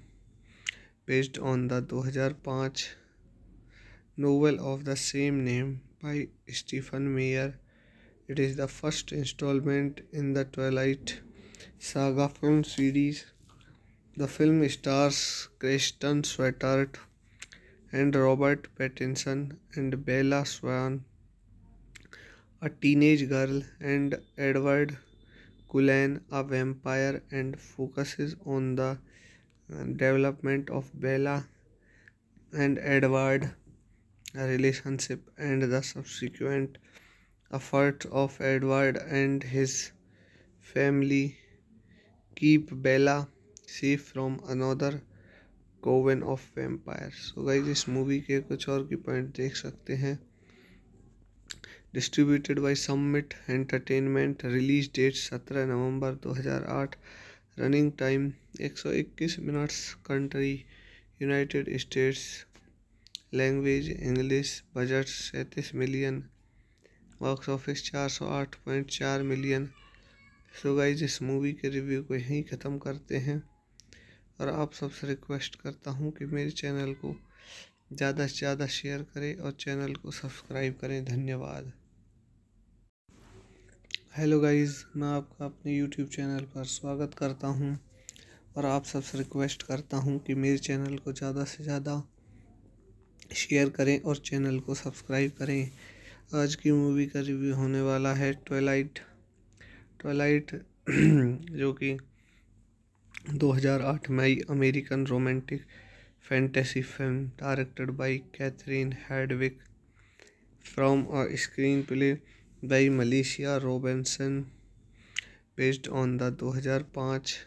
based on the 2005 novel of the same name by Stephen Meyer. It is the first installment in the Twilight Saga film series. The film stars Kristen Stewart and Robert Pattinson and Bella Swan, a teenage girl, and Edward Cullen a vampire and focus on the development of Bella and Edward relationship and the subsequent effort of Edward and his family keep Bella see from another coven of vampire so guys इस movie के कुछ और की point देख सकते हैं distributed by Summit Entertainment release date 17 नवंबर 2008 running time 121 minutes country United States language English budget सैंतीस मिलियन बॉक्स ऑफिस चार सौ आठ पॉइंट चार मिलियन सो गाइज इस मूवी के रिव्यू को यहीं ख़त्म करते हैं और आप सबसे रिक्वेस्ट करता हूँ कि मेरे चैनल को ज़्यादा से ज़्यादा शेयर करें और चैनल को सब्सक्राइब करें धन्यवाद हेलो गाइस मैं आपका अपने यूट्यूब चैनल पर स्वागत करता हूं और आप सबसे रिक्वेस्ट करता हूं कि मेरे चैनल को ज़्यादा से ज़्यादा शेयर करें और चैनल को सब्सक्राइब करें आज की मूवी का रिव्यू होने वाला है ट्वेलाइट ट्वेलाइट जो कि 2008 में American romantic fantasy film directed by Catherine Hardwicke from और screenplay by Militia Robinson based on the 2005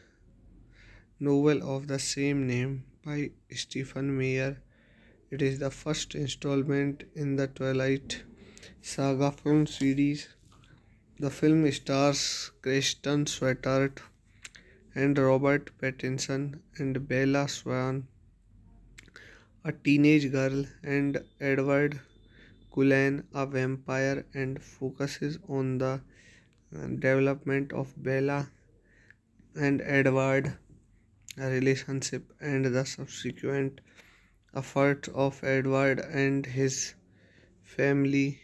novel of the same name by Stephen Meyer. It is the first installment in the Twilight Saga film series. The film stars Kristen Stewart and Robert Pattinson and Bella Swan, a teenage girl, and Edward Kulan, a vampire, and focuses on the development of Bella and Edward relationship and the subsequent efforts of Edward and his family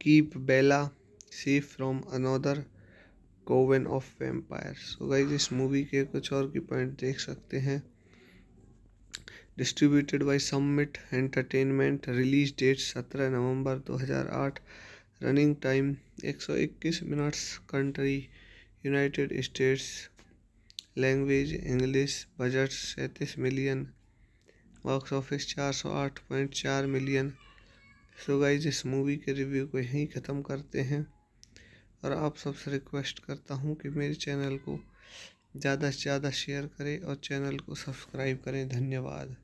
keep Bella safe from another coven of vampire so guys इस movie के कुछ और की point देख सकते हैं distributed by Summit Entertainment release date सत्रह नवंबर 2008 running time 121 minutes country United States language English budget सैंतीस मिलियन बॉक्स ऑफिस चार सौ आठ पॉइंट चार मिलियन सो गाइज इस मूवी के रिव्यू को यहीं ख़त्म करते हैं और आप सबसे रिक्वेस्ट करता हूँ कि मेरे चैनल को ज़्यादा से ज़्यादा शेयर करें और चैनल को सब्सक्राइब करें धन्यवाद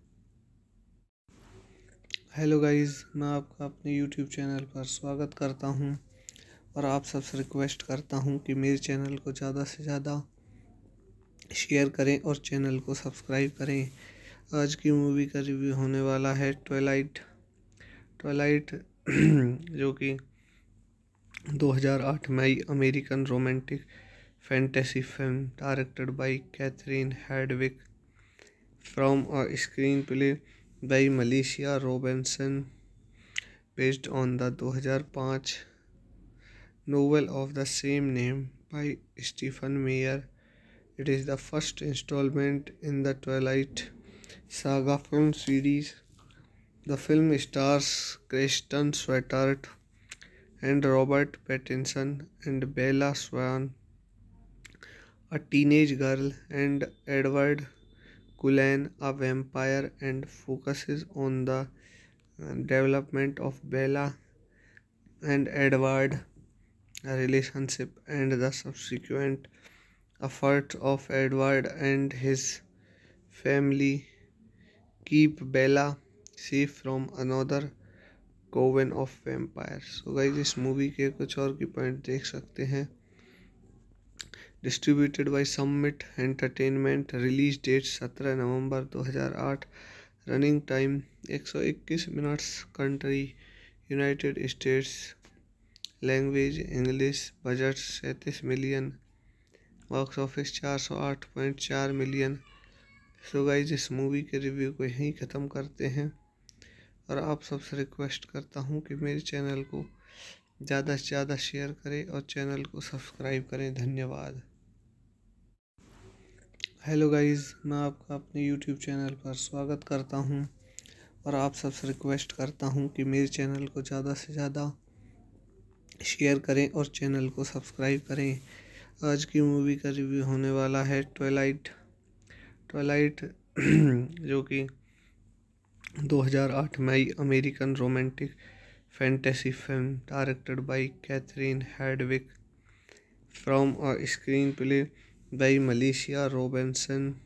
हेलो गाइस मैं आपका अपने यूट्यूब चैनल पर स्वागत करता हूं और आप सबसे रिक्वेस्ट करता हूं कि मेरे चैनल को ज़्यादा से ज़्यादा शेयर करें और चैनल को सब्सक्राइब करें आज की मूवी का रिव्यू होने वाला है ट्वेलाइट ट्वेलाइट जो कि 2008 में American romantic fantasy film directed by Catherine Hardwicke from और screenplay by Militia Robinson based on the 2005 novel of the same name by Stephen Meyer. It is the first installment in the Twilight Saga film series. The film stars Kristen Stewart and Robert Pattinson and Bella Swan, a teenage girl, and Edward Kulan, a vampire, and focuses on the development of Bella and Edward relationship and the subsequent efforts of Edward and his family keep Bella safe from another coven of vampire so guys इस movie के कुछ और की point देख सकते हैं distributed by Summit Entertainment release date सत्रह नवंबर 2008 running time 121 minutes country United States language English budget सैंतीस मिलियन बॉक्स ऑफिस चार सौ आठ पॉइंट चार मिलियन सो गाइज इस मूवी के रिव्यू को यहीं ख़त्म करते हैं और आप सबसे रिक्वेस्ट करता हूँ कि मेरे चैनल को ज़्यादा से ज़्यादा शेयर करें और चैनल को सब्सक्राइब करें धन्यवाद हेलो गाइस मैं आपका अपने यूट्यूब चैनल पर स्वागत करता हूं और आप सबसे रिक्वेस्ट करता हूं कि मेरे चैनल को ज़्यादा से ज़्यादा शेयर करें और चैनल को सब्सक्राइब करें आज की मूवी का रिव्यू होने वाला है ट्वेलाइट ट्वेलाइट जो कि 2008 में American romantic fantasy film directed by Catherine Hardwicke from और screenplay by Militia Robinson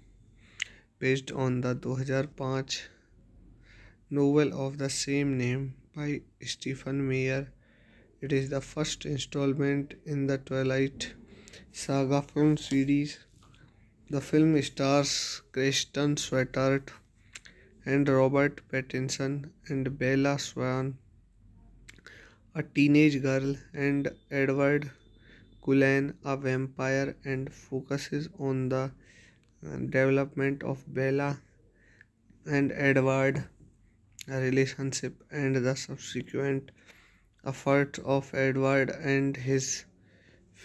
based on the 2005 novel of the same name by Stephen Meyer. It is the first installment in the Twilight Saga film series. The film stars Kristen Stewart and Robert Pattinson and Bella Swan, a teenage girl, and Edward Cullen a vampire and focus on the development of Bella and Edward relationship and the subsequent effort of Edward and his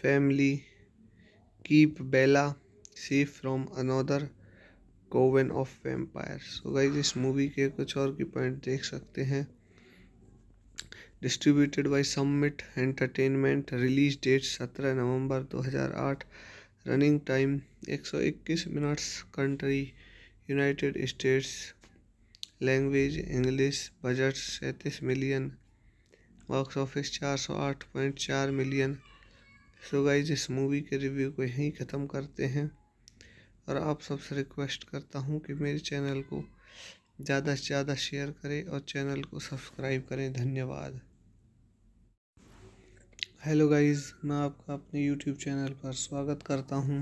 family keep Bella safe from another coven of vampire so guys इस movie के कुछ और की point देख सकते हैं distributed by Summit Entertainment release date सत्रह नवंबर 2008 running time 121 minutes country United States language English budget सैंतीस मिलियन बॉक्स ऑफिस चार सौ आठ पॉइंट चार मिलियन सो गाइज इस मूवी के रिव्यू को यहीं ख़त्म करते हैं और आप सबसे रिक्वेस्ट करता हूँ कि मेरे चैनल को ज़्यादा से ज़्यादा शेयर करें और चैनल को सब्सक्राइब करें धन्यवाद हेलो गाइस मैं आपका अपने यूट्यूब चैनल पर स्वागत करता हूं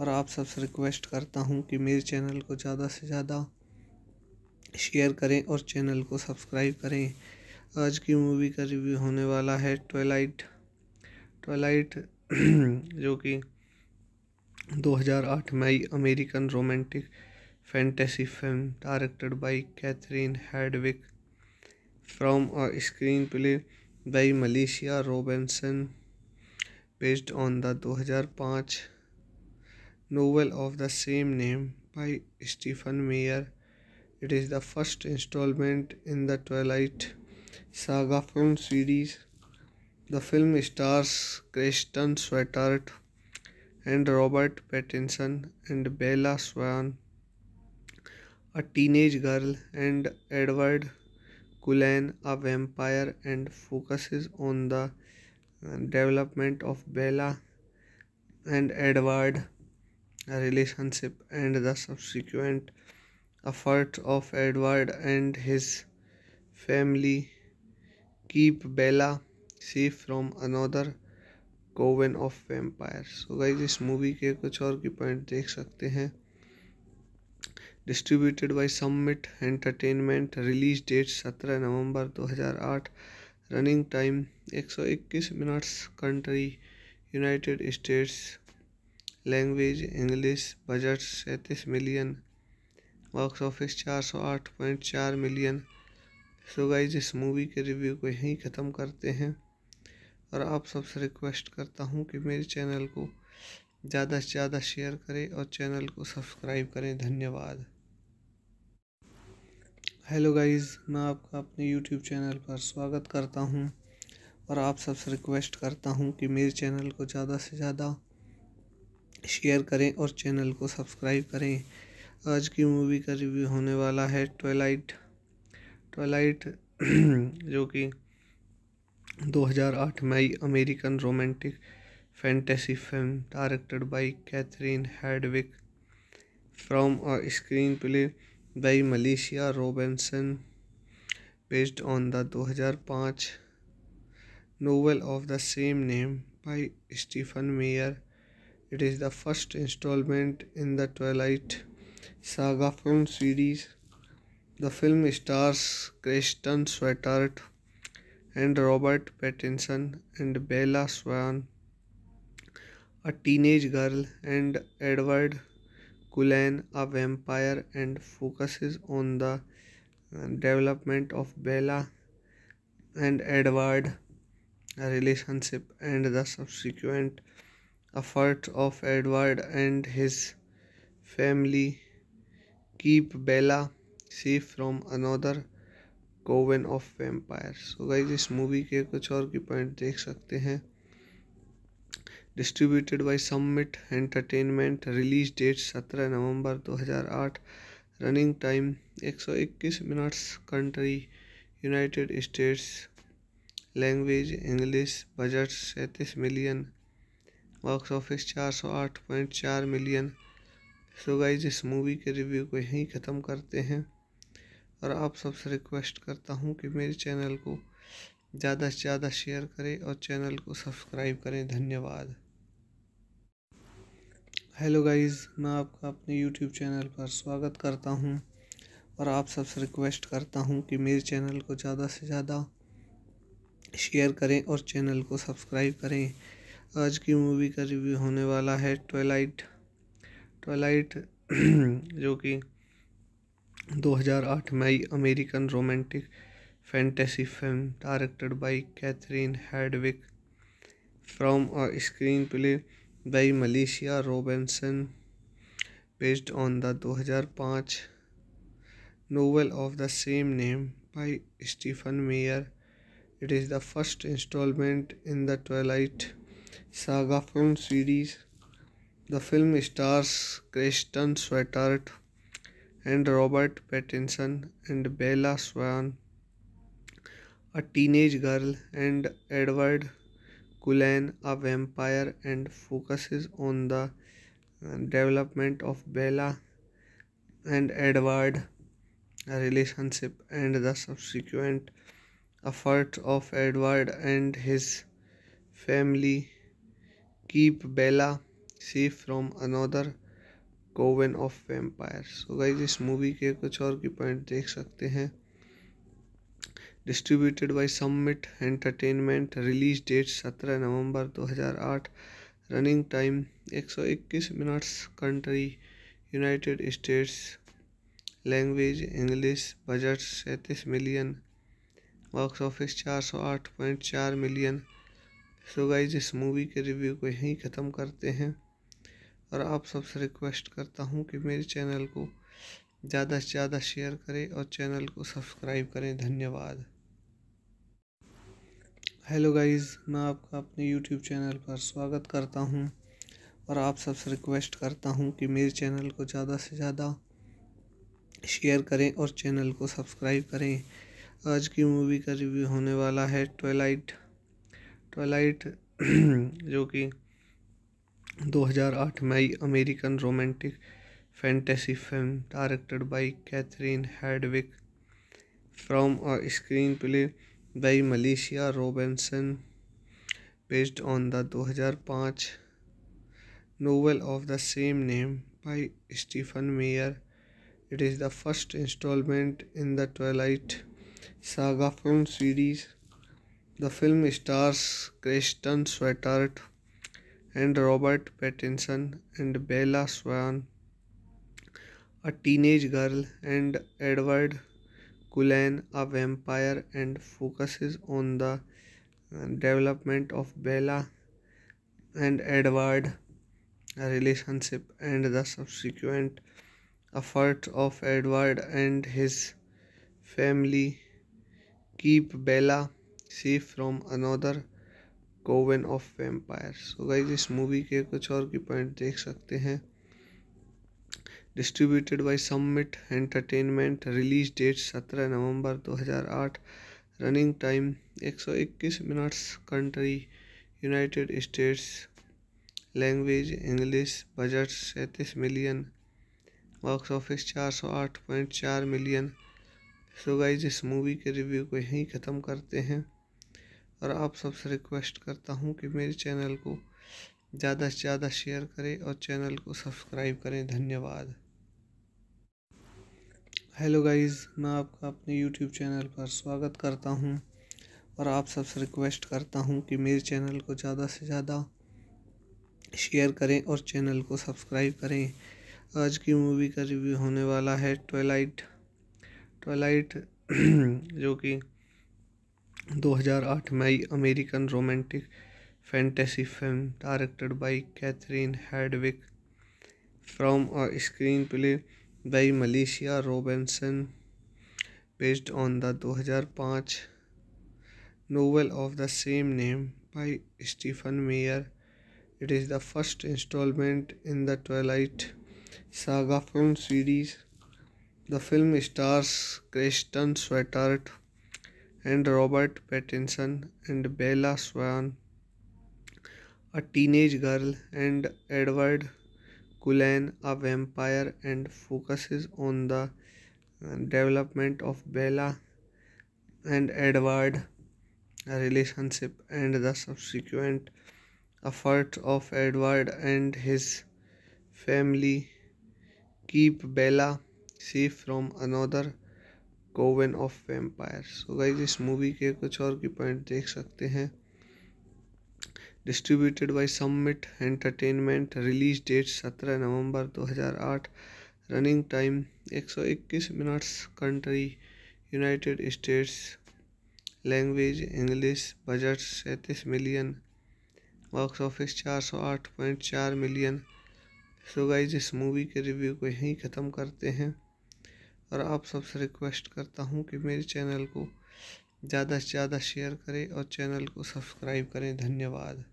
और आप सबसे रिक्वेस्ट करता हूं कि मेरे चैनल को ज़्यादा से ज़्यादा शेयर करें और चैनल को सब्सक्राइब करें आज की मूवी का रिव्यू होने वाला है ट्वेलाइट ट्वेलाइट जो कि 2008 में American romantic fantasy film directed by Catherine Hardwicke from और screenplay by Militia Robinson based on the 2005 novel of the same name by Stephen Meyer. It is the first installment in the Twilight Saga film series. The film stars Kristen Stewart and Robert Pattinson and Bella Swan, a teenage girl, and Edward Kulan, a vampire, and focuses on the development of Bella and Edward relationship and the subsequent efforts of Edward and his family keep Bella safe from another coven of vampire so guys इस movie के कुछ और की point देख सकते हैं distributed by Summit Entertainment release date सत्रह नवंबर 2008 running time 121 minutes country United States language English budget सैंतीस मिलियन बॉक्स ऑफिस चार सौ आठ पॉइंट चार मिलियन सो गाइज इस मूवी के रिव्यू को यहीं ख़त्म करते हैं और आप सबसे रिक्वेस्ट करता हूँ कि मेरे चैनल को ज़्यादा से ज़्यादा शेयर करें और चैनल को सब्सक्राइब करें धन्यवाद हेलो गाइस मैं आपका अपने यूट्यूब चैनल पर स्वागत करता हूं और आप सबसे रिक्वेस्ट करता हूं कि मेरे चैनल को ज़्यादा से ज़्यादा शेयर करें और चैनल को सब्सक्राइब करें आज की मूवी का रिव्यू होने वाला है ट्वेलाइट ट्वेलाइट जो कि 2008 में American romantic fantasy film directed by Catherine Hardwicke from और screenplay by Militia Robinson based on the 2005 novel of the same name by Stephen Meyer. It is the first installment in the Twilight Saga film series. The film stars Kristen Stewart and Robert Pattinson and Bella Swan, a teenage girl, and Edward Kulan, a vampire, and focuses on the development of Bella and Edward relationship and the subsequent efforts of Edward and his family keep Bella safe from another coven of vampire so guys इस movie के कुछ और की point देख सकते हैं distributed by Summit Entertainment release date सत्रह नवंबर 2008 running time 121 minutes country United States language English budget सैंतीस मिलियन बॉक्स ऑफिस चार सौ आठ पॉइंट चार मिलियन सो गाइज इस मूवी के रिव्यू को यहीं ख़त्म करते हैं और आप सबसे रिक्वेस्ट करता हूँ कि मेरे चैनल को ज़्यादा से ज़्यादा शेयर करें और चैनल को सब्सक्राइब करें धन्यवाद हेलो गाइस मैं आपका अपने यूट्यूब चैनल पर स्वागत करता हूं और आप सबसे रिक्वेस्ट करता हूं कि मेरे चैनल को ज़्यादा से ज़्यादा शेयर करें और चैनल को सब्सक्राइब करें आज की मूवी का रिव्यू होने वाला है ट्वेलाइट ट्वेलाइट जो कि 2008 में American romantic fantasy film directed by Catherine Hardwicke from और screenplay by Militia Robinson based on the 2005 novel of the same name by Stephen Meyer. It is the first installment in the Twilight Saga film series. The film stars Kristen Stewart and Robert Pattinson and Bella Swan, a teenage girl, and Edward Kulan, a vampire, and focuses on the development of Bella and Edward relationship and the subsequent efforts of Edward and his family keep Bella safe from another coven of vampire so guys इस movie के कुछ और की point देख सकते हैं distributed by Summit Entertainment release date सत्रह नवंबर 2008 running time 121 minutes country United States language English budget सैंतीस मिलियन बॉक्स ऑफिस चार सौ आठ पॉइंट चार मिलियन सो गाइज इस मूवी के रिव्यू को यहीं ख़त्म करते हैं और आप सबसे रिक्वेस्ट करता हूँ कि मेरे चैनल को ज़्यादा से ज़्यादा शेयर करें और चैनल को सब्सक्राइब करें धन्यवाद हेलो गाइस मैं आपका अपने यूट्यूब चैनल पर स्वागत करता हूं और आप सबसे रिक्वेस्ट करता हूं कि मेरे चैनल को ज़्यादा से ज़्यादा शेयर करें और चैनल को सब्सक्राइब करें आज की मूवी का रिव्यू होने वाला है ट्वेलाइट ट्वेलाइट जो कि 2008 में American romantic fantasy film directed by Catherine Hardwicke from और screenplay by Militia Robinson based on the 2005 novel of the same name by Stephen Meyer. It is the first installment in the Twilight Saga film series. The film stars Kristen Stewart and Robert Pattinson and Bella Swan, a teenage girl, and Edward Kulan, a vampire, and focuses on the development of Bella and Edward relationship and the subsequent efforts of Edward and his family keep Bella safe from another coven of vampire so guys इस movie के कुछ और की point देख सकते हैं distributed by Summit Entertainment release date सत्रह नवंबर 2008 running time 121 minutes country United States language English budget सैंतीस मिलियन बॉक्स ऑफिस चार सौ आठ पॉइंट चार मिलियन सो गाइज इस मूवी के रिव्यू को यहीं ख़त्म करते हैं और आप सबसे रिक्वेस्ट करता हूँ कि मेरे चैनल को ज़्यादा से ज़्यादा शेयर करें और चैनल को सब्सक्राइब करें धन्यवाद हेलो गाइस मैं आपका अपने यूट्यूब चैनल पर स्वागत करता हूं और आप सबसे रिक्वेस्ट करता हूं कि मेरे चैनल को ज़्यादा से ज़्यादा शेयर करें और चैनल को सब्सक्राइब करें आज की मूवी का रिव्यू होने वाला है ट्वेलाइट ट्वेलाइट जो कि 2008 में American romantic fantasy film directed by Catherine Hardwicke from और screenplay by Militia Robinson, based on the 2005 novel of the same name by Stephen Meyer. It is the first installment in the Twilight Saga film series. The film stars Kristen Stewart and Robert Pattinson and Bella Swan, a teenage girl, and Edward Cullen, a vampire, and focuses on the development of Bella and Edward relationship and the subsequent efforts of Edward and his family keep Bella safe from another coven of vampire so guys इस movie के कुछ और की point देख सकते हैं distributed by Summit Entertainment release date सत्रह नवंबर आठ रनिंग टाइम एक सौ इक्कीस minutes country United States language English budget सैंतीस मिलियन बॉक्स ऑफिस चार सौ आठ पॉइंट चार मिलियन सो गाइज इस मूवी के रिव्यू को यहीं ख़त्म करते हैं और आप सबसे रिक्वेस्ट करता हूँ कि मेरे चैनल को ज़्यादा से ज़्यादा शेयर करें और चैनल को सब्सक्राइब करें धन्यवाद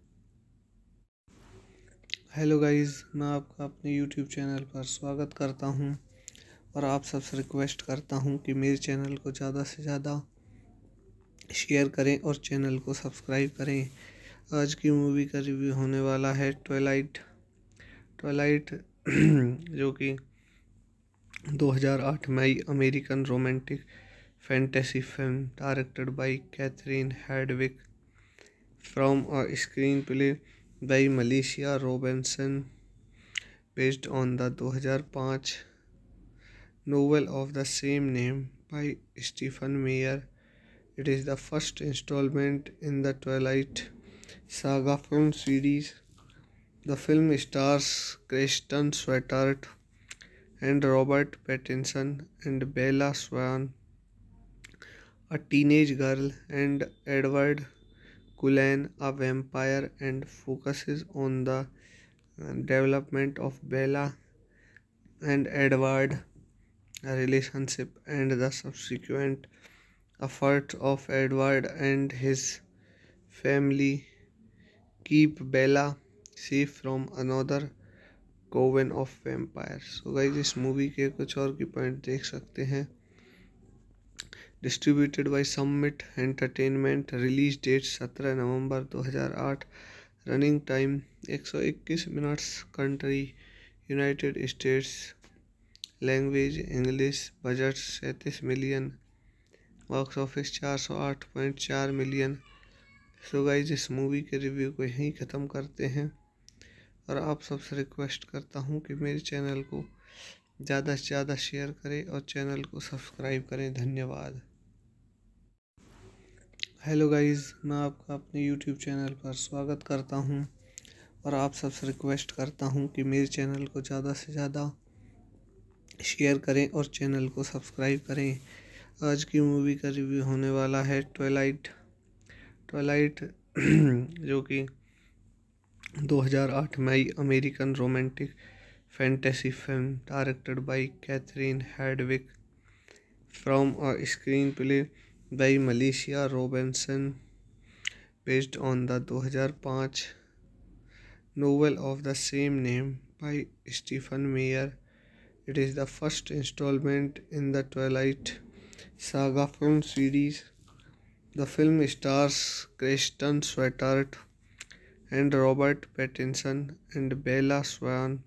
हेलो गाइस मैं आपका अपने यूट्यूब चैनल पर स्वागत करता हूं और आप सबसे रिक्वेस्ट करता हूं कि मेरे चैनल को ज़्यादा से ज़्यादा शेयर करें और चैनल को सब्सक्राइब करें आज की मूवी का रिव्यू होने वाला है ट्वेलाइट ट्वेलाइट जो कि 2008 में American romantic fantasy film directed by Catherine Hardwicke from और screenplay by Militia Robinson based on the 2005 novel of the same name by Stephen Meyer. It is the first installment in the Twilight Saga film series. The film stars Kristen Stewart and Robert Pattinson and Bella Swan, a teenage girl, and Edward Cullen, a vampire, and focuses on the development of Bella and Edward relationship and the subsequent efforts of Edward and his family keep Bella safe from another coven of vampire so guys इस movie के कुछ और की point देख सकते हैं distributed by Summit Entertainment release date सत्रह नवंबर आठ रनिंग टाइम एक सौ इक्कीस minutes country United States language English budget सैंतीस मिलियन बॉक्स ऑफिस चार सौ आठ पॉइंट चार मिलियन सो गाइज इस मूवी के रिव्यू को यहीं ख़त्म करते हैं और आप सबसे रिक्वेस्ट करता हूँ कि मेरे चैनल को ज़्यादा से ज़्यादा शेयर करें और चैनल को सब्सक्राइब करें धन्यवाद हेलो गाइस मैं आपका अपने यूट्यूब चैनल पर स्वागत करता हूं और आप सबसे रिक्वेस्ट करता हूं कि मेरे चैनल को ज़्यादा से ज़्यादा शेयर करें और चैनल को सब्सक्राइब करें आज की मूवी का रिव्यू होने वाला है ट्वेलाइट ट्वेलाइट जो कि 2008 में American romantic fantasy film directed by Catherine Hardwicke from और screenplay by Militia Robinson based on the 2005 novel of the same name by Stephen Meyer. It is the first installment in the Twilight Saga film series. The film stars Kristen Stewart and Robert Pattinson and Bella Swan,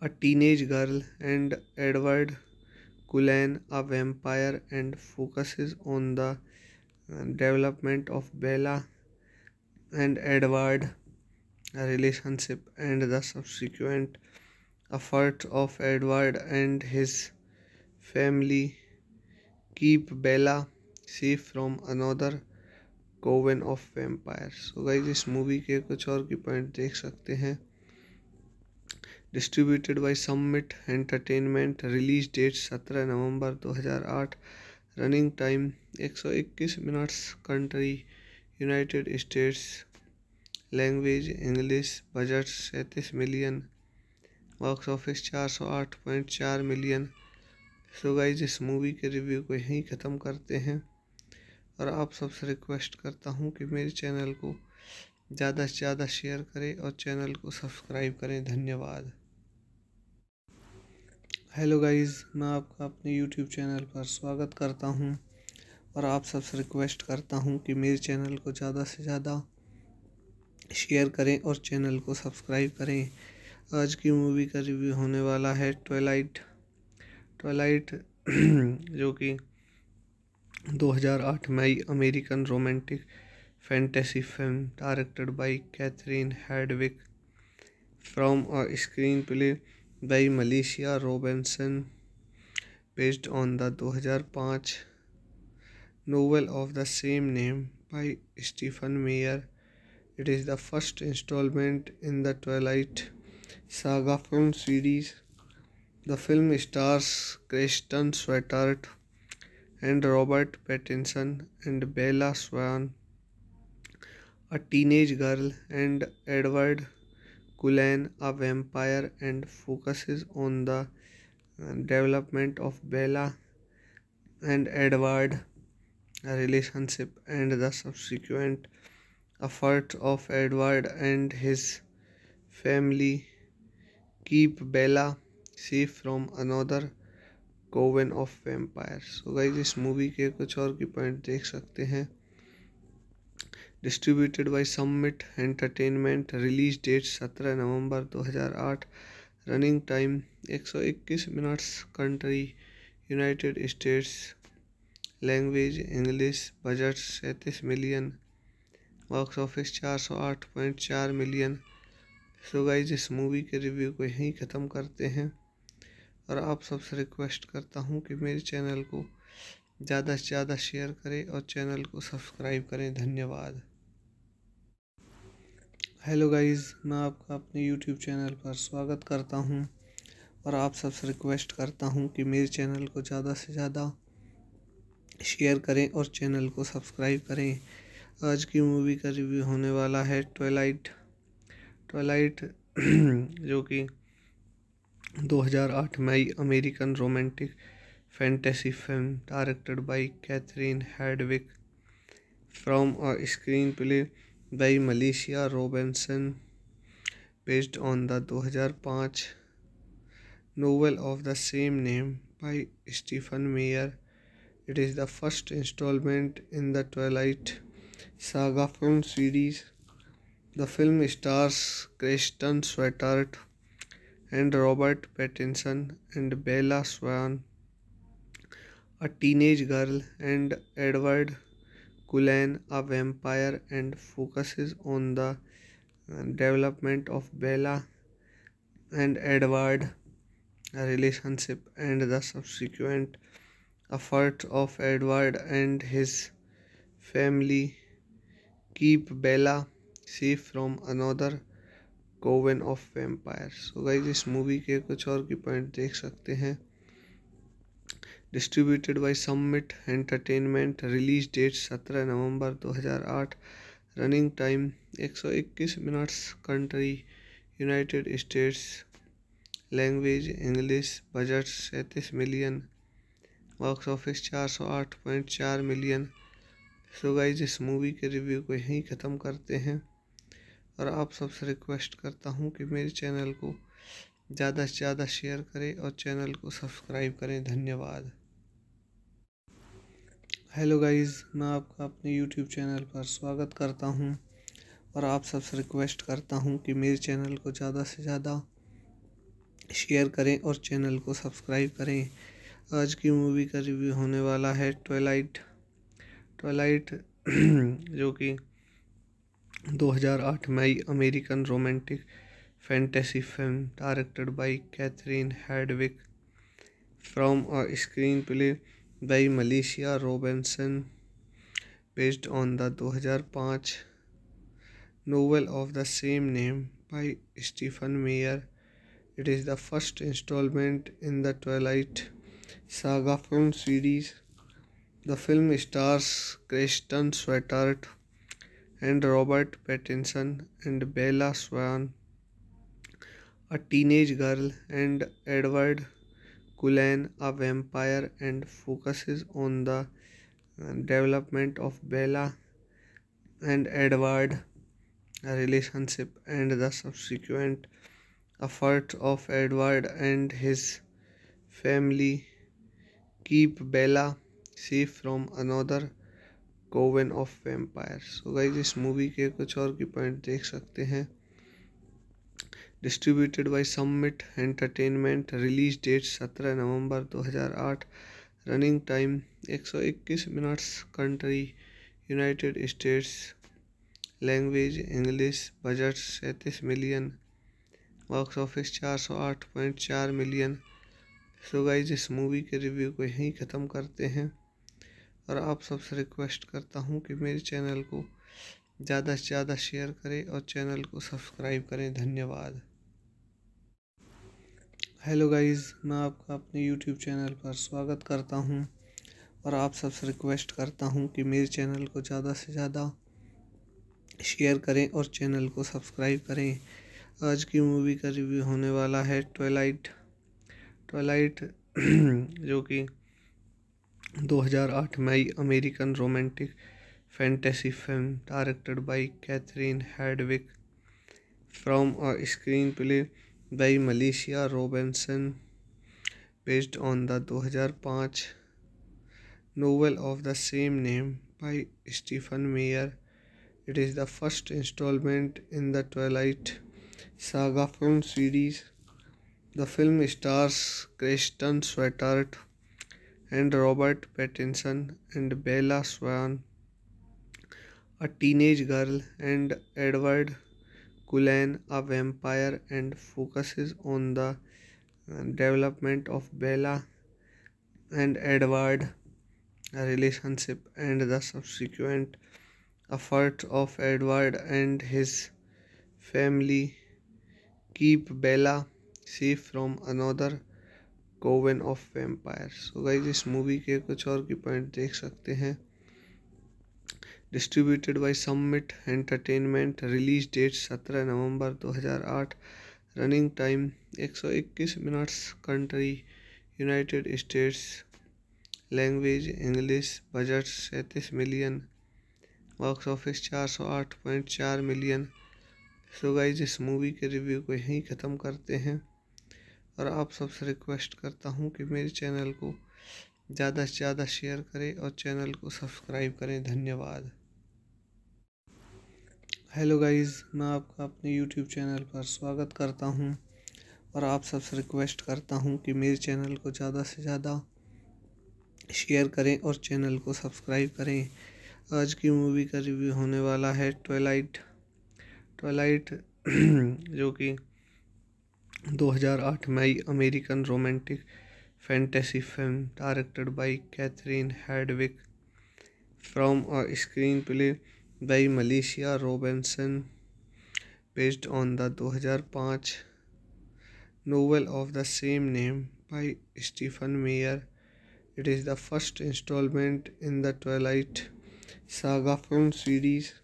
a teenage girl, and Edward Cullen a vampire and focus on the development of Bella and Edward relationship and the subsequent effort of Edward and his family keep Bella safe from another coven of vampire so guys इस movie के कुछ और की point देख सकते हैं distributed by Summit Entertainment release date सत्रह नवंबर आठ रनिंग टाइम एक सौ इक्कीस minutes country United States language English budget सैंतीस मिलियन बॉक्स ऑफिस चार सौ आठ पॉइंट चार मिलियन सो गाइज इस मूवी के रिव्यू को यहीं ख़त्म करते हैं और आप सबसे रिक्वेस्ट करता हूँ कि मेरे चैनल को ज़्यादा से ज़्यादा शेयर करें और चैनल को सब्सक्राइब करें धन्यवाद हेलो गाइस मैं आपका अपने यूट्यूब चैनल पर स्वागत करता हूं और आप सबसे रिक्वेस्ट करता हूं कि मेरे चैनल को ज़्यादा से ज़्यादा शेयर करें और चैनल को सब्सक्राइब करें आज की मूवी का रिव्यू होने वाला है ट्वेलाइट ट्वेलाइट जो कि 2008 में American romantic fantasy film directed by Catherine Hardwicke from और screenplay by Militia Robinson based on the 2005 novel of the same name by Stephen Meyer. It is the first installment in the Twilight Saga film series. The film stars Kristen Stewart and Robert Pattinson and Bella Swan, a teenage girl, and Edward Kulan, a vampire, and focuses on the development of Bella and Edward relationship and the subsequent efforts of Edward and his family keep Bella safe from another coven of vampire so guys इस movie के कुछ और की point देख सकते हैं distributed by Summit Entertainment release date सत्रह नवंबर आठ रनिंग टाइम एक सौ इक्कीस minutes country United States language English budget सैंतीस मिलियन बॉक्स ऑफिस चार सौ आठ पॉइंट चार मिलियन सो गाइज इस मूवी के रिव्यू को यहीं ख़त्म करते हैं और आप सबसे रिक्वेस्ट करता हूँ कि मेरे चैनल को ज़्यादा से ज़्यादा शेयर करें और चैनल को सब्सक्राइब करें धन्यवाद हेलो गाइस मैं आपका अपने यूट्यूब चैनल पर स्वागत करता हूं और आप सबसे रिक्वेस्ट करता हूं कि मेरे चैनल को ज़्यादा से ज़्यादा शेयर करें और चैनल को सब्सक्राइब करें आज की मूवी का रिव्यू होने वाला है ट्वेलाइट ट्वेलाइट जो कि 2008 में American romantic fantasy film directed by Catherine Hardwicke from और screenplay by Militia Robinson based on the 2005 novel of the same name by Stephen Meyer. It is the first installment in the Twilight Saga film series. The film stars Kristen Stewart and Robert Pattinson and Bella Swan, a teenage girl, and Edward Cullen a vampire and focus on the development of Bella and Edward relationship and the subsequent effort of Edward and his family keep Bella safe from another coven of vampire so guys इस movie के कुछ और की point देख सकते हैं distributed by Summit Entertainment release date दो नवंबर आठ रनिंग टाइम एक सौ इक्कीस minutes country United States language English budget सैंतीस मिलियन बॉक्स ऑफिस चार सौ आठ पॉइंट चार मिलियन सो गाइज इस मूवी के रिव्यू को यहीं ख़त्म करते हैं और आप सबसे रिक्वेस्ट करता हूँ कि मेरे चैनल को ज़्यादा से ज़्यादा शेयर करें और चैनल को सब्सक्राइब करें धन्यवाद हेलो गाइस मैं आपका अपने यूट्यूब चैनल पर स्वागत करता हूं और आप सबसे रिक्वेस्ट करता हूं कि मेरे चैनल को ज़्यादा से ज़्यादा शेयर करें और चैनल को सब्सक्राइब करें आज की मूवी का रिव्यू होने वाला है ट्वेलाइट ट्वेलाइट जो कि 2008 में American romantic fantasy film directed by Catherine Hardwicke from और screenplay by Militia Robinson based on the 2005 novel of the same name by Stephen Meyer. It is the first installment in the Twilight Saga film series. The film stars Kristen Stewart and Robert Pattinson and Bella Swan, a teenage girl, and Edward Cullen, a vampire, and focuses on the development of Bella and Edward relationship and the subsequent efforts of Edward and his family keep Bella safe from another coven of vampire so guys इस movie के कुछ और की point देख सकते हैं distributed by Summit Entertainment release date सत्रह नवंबर आठ रनिंग टाइम एक सौ इक्कीस minutes country United States language English budget सैंतीस मिलियन बॉक्स ऑफिस चार सौ आठ पॉइंट चार मिलियन सो गाइज इस मूवी के रिव्यू को यहीं ख़त्म करते हैं और आप सबसे रिक्वेस्ट करता हूँ कि मेरे चैनल को ज़्यादा से ज़्यादा शेयर करें और चैनल को सब्सक्राइब करें धन्यवाद हेलो गाइस मैं आपका अपने यूट्यूब चैनल पर स्वागत करता हूं और आप सबसे रिक्वेस्ट करता हूं कि मेरे चैनल को ज़्यादा से ज़्यादा शेयर करें और चैनल को सब्सक्राइब करें आज की मूवी का रिव्यू होने वाला है ट्वेलाइट ट्वेलाइट जो कि 2008 में American romantic fantasy film directed by Catherine Hardwicke from और screenplay by Militia Robinson based on the 2005 novel of the same name by Stephen Meyer. It is the first installment in the Twilight Saga film series. The film stars Kristen Stewart and Robert Pattinson and Bella Swan, a teenage girl, and Edward Cullen a vampire and focus on the development of Bella and Edward relationship and the subsequent effort of Edward and his family keep Bella safe from another coven of vampire so guys इस movie के कुछ और की point देख सकते हैं distributed by Summit Entertainment release date सत्रह नवंबर आठ रनिंग टाइम एक सौ इक्कीस minutes country United States language English budget सैंतीस मिलियन बॉक्स ऑफिस चार सौ आठ पॉइंट चार मिलियन सो गाइज इस मूवी के रिव्यू को यहीं ख़त्म करते हैं और आप सबसे रिक्वेस्ट करता हूँ कि मेरे चैनल को ज़्यादा से ज़्यादा शेयर करें और चैनल को सब्सक्राइब करें धन्यवाद हेलो गाइस मैं आपका अपने यूट्यूब चैनल पर स्वागत करता हूं और आप सबसे रिक्वेस्ट करता हूं कि मेरे चैनल को ज़्यादा से ज़्यादा शेयर करें और चैनल को सब्सक्राइब करें आज की मूवी का रिव्यू होने वाला है ट्वेलाइट ट्वेलाइट जो कि 2008 में American romantic fantasy film directed by Catherine Hardwicke from और screenplay by Militia Robinson, based on the 2005 novel of the same name by Stephen Meyer. It is the first installment in the Twilight Saga film series.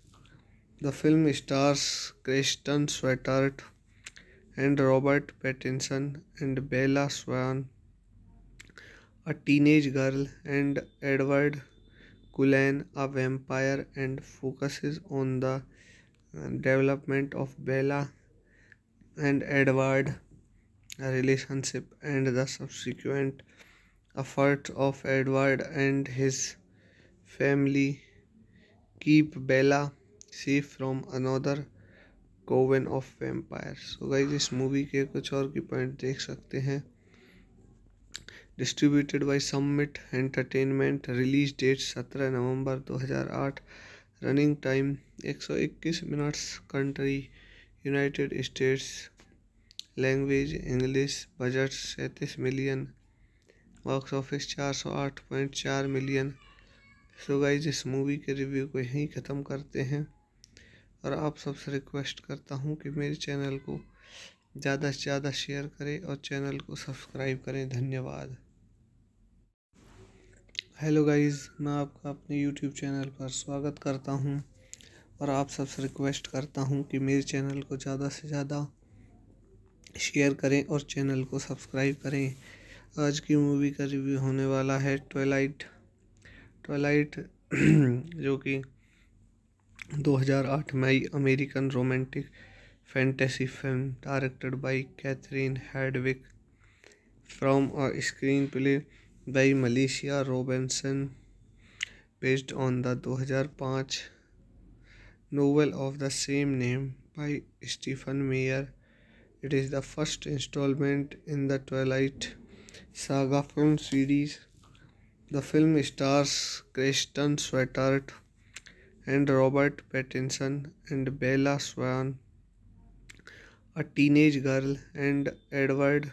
The film stars Kristen Stewart and Robert Pattinson and Bella Swan, a teenage girl, and Edward Kulan, a vampire, and focuses on the development of Bella and Edward relationship and the subsequent efforts of Edward and his family keep Bella safe from another coven of vampire so guys इस movie के कुछ और की point देख सकते हैं distributed by Summit Entertainment release date सत्रह नवंबर आठ रनिंग टाइम एक सौ इक्कीस minutes country United States language English budget सैंतीस मिलियन बॉक्स ऑफिस चार सौ आठ पॉइंट चार मिलियन सो गाइज इस मूवी के रिव्यू को यहीं ख़त्म करते हैं और आप सबसे रिक्वेस्ट करता हूँ कि मेरे चैनल को ज़्यादा से ज़्यादा शेयर करें और चैनल को सब्सक्राइब करें धन्यवाद हेलो गाइस मैं आपका अपने यूट्यूब चैनल पर स्वागत करता हूं और आप सबसे रिक्वेस्ट करता हूं कि मेरे चैनल को ज़्यादा से ज़्यादा शेयर करें और चैनल को सब्सक्राइब करें आज की मूवी का रिव्यू होने वाला है ट्वेलाइट ट्वेलाइट जो कि 2008 में American romantic fantasy film directed by Catherine Hardwicke from और screenplay by Militia Robinson, based on the 2005 novel of the same name by Stephen Meyer. It is the first installment in the Twilight Saga film series. The film stars Kristen Stewart and Robert Pattinson and Bella Swan, a teenage girl, and Edward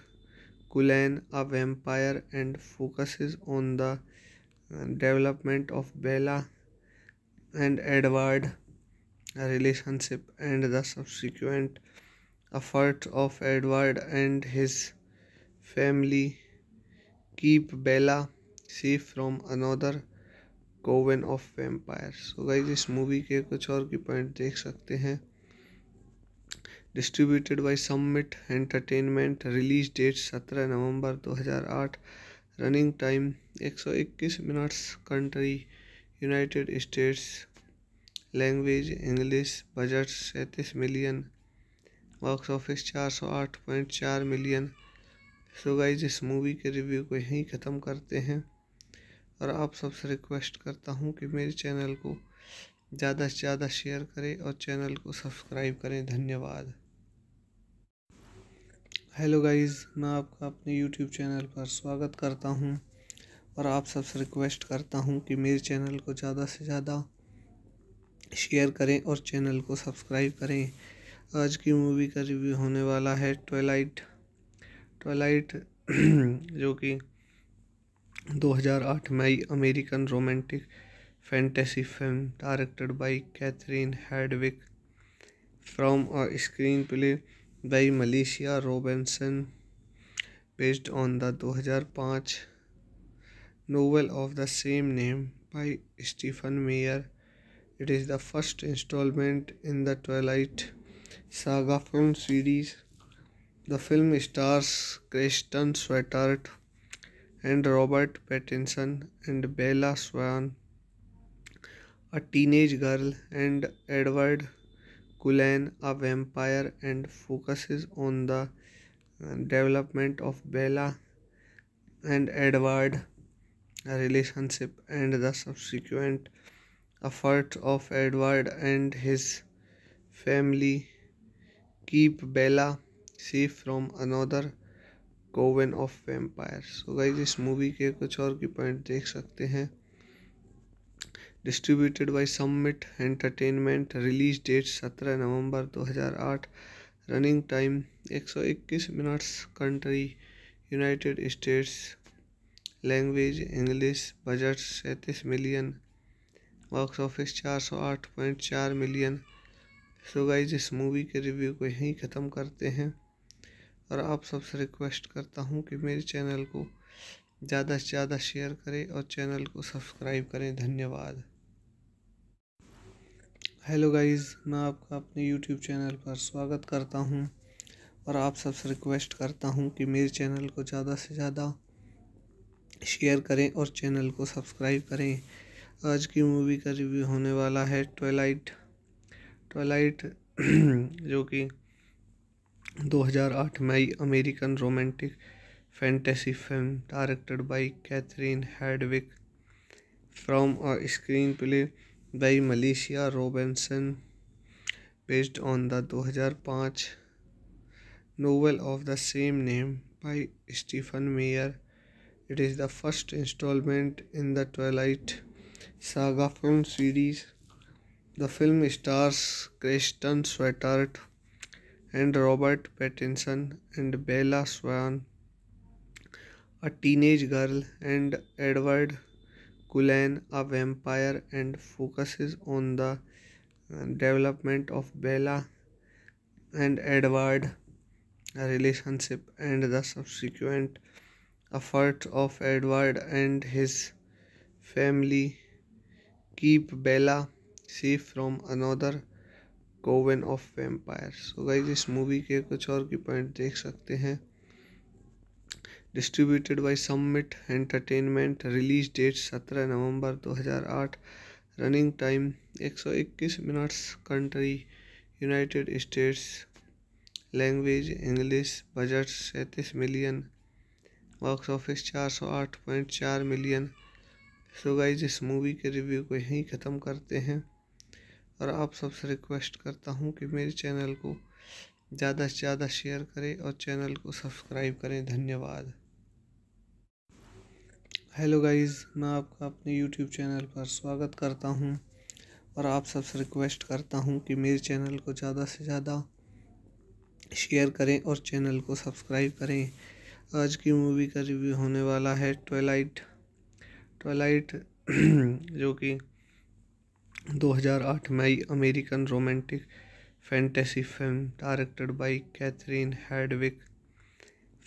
Kulan, a vampire, and focuses on the development of Bella and Edward relationship and the subsequent efforts of Edward and his family keep Bella safe from another coven of vampire so guys इस movie के कुछ और की point देख सकते हैं distributed by Summit Entertainment release date सत्रह नवंबर आठ रनिंग टाइम एक सौ इक्कीस minutes country United States language English budget सैंतीस मिलियन बॉक्स ऑफिस चार सौ आठ पॉइंट चार मिलियन सो गाइज इस मूवी के रिव्यू को यहीं ख़त्म करते हैं और आप सबसे रिक्वेस्ट करता हूँ कि मेरे चैनल को ज़्यादा से ज़्यादा शेयर करें और चैनल को सब्सक्राइब करें धन्यवाद हेलो गाइस मैं आपका अपने यूट्यूब चैनल पर स्वागत करता हूं और आप सबसे रिक्वेस्ट करता हूं कि मेरे चैनल को ज़्यादा से ज़्यादा शेयर करें और चैनल को सब्सक्राइब करें आज की मूवी का रिव्यू होने वाला है ट्वेलाइट ट्वेलाइट जो कि 2008 में American romantic fantasy film directed by Catherine Hardwicke from और screenplay by Malaysia Robinson based on the 2005 novel of the same name by Stephen Meyer. It is the first installment in the Twilight Saga film series. The film stars Kristen Stewart and Robert Pattinson and Bella Swan, a teenage girl, and Edward Gulen, a vampire, and focuses on the development of Bella and Edward relationship and the subsequent efforts of Edward and his family keep Bella safe from another coven of vampires. So, guys, this movie ke kuch aur ki point dekh sakte hain. Distributed by Summit Entertainment release date सत्रह नवंबर आठ running time एक सौ इक्कीस minutes country United States language English budget सैंतीस million box office चार सौ आठ पॉइंट चार मिलियन सो गाइज इस मूवी के रिव्यू को यहीं ख़त्म करते हैं और आप सबसे रिक्वेस्ट करता हूँ कि मेरे चैनल को ज़्यादा से ज़्यादा शेयर करें और चैनल को सब्सक्राइब करें धन्यवाद हेलो गाइस मैं आपका अपने यूट्यूब चैनल पर स्वागत करता हूं और आप सबसे रिक्वेस्ट करता हूं कि मेरे चैनल को ज़्यादा से ज़्यादा शेयर करें और चैनल को सब्सक्राइब करें आज की मूवी का रिव्यू होने वाला है ट्वेलाइट ट्वेलाइट जो कि 2008 आई American romantic fantasy film directed by Catherine Hardwicke from और screenplay by Militia Robinson based on the 2005 novel of the same name by Stephen Meyer. It is the first installment in the Twilight Saga film series. The film stars Kristen Stewart and Robert Pattinson and Bella Swan, a teenage girl, and Edward Kulan, a vampire, and focuses on the development of Bella and Edward relationship and the subsequent efforts of Edward and his family keep Bella safe from another coven of vampires. So, guys, this movie ke kuch aur ki point dekh sakte hain. Distributed by Summit Entertainment release date सत्रह नवंबर आठ running time एक सौ इक्कीस minutes country United States language English budget सैंतीस million box office चार सौ आठ पॉइंट चार मिलियन सो गाइज इस मूवी के रिव्यू को यहीं ख़त्म करते हैं और आप सबसे रिक्वेस्ट करता हूँ कि मेरे चैनल को ज़्यादा से ज़्यादा शेयर करें और चैनल को सब्सक्राइब करें धन्यवाद हेलो गाइस मैं आपका अपने यूट्यूब चैनल पर स्वागत करता हूं और आप सबसे रिक्वेस्ट करता हूं कि मेरे चैनल को ज़्यादा से ज़्यादा शेयर करें और चैनल को सब्सक्राइब करें आज की मूवी का रिव्यू होने वाला है ट्वेलाइट ट्वेलाइट जो कि 2008 आई American romantic fantasy film directed by Catherine Hardwicke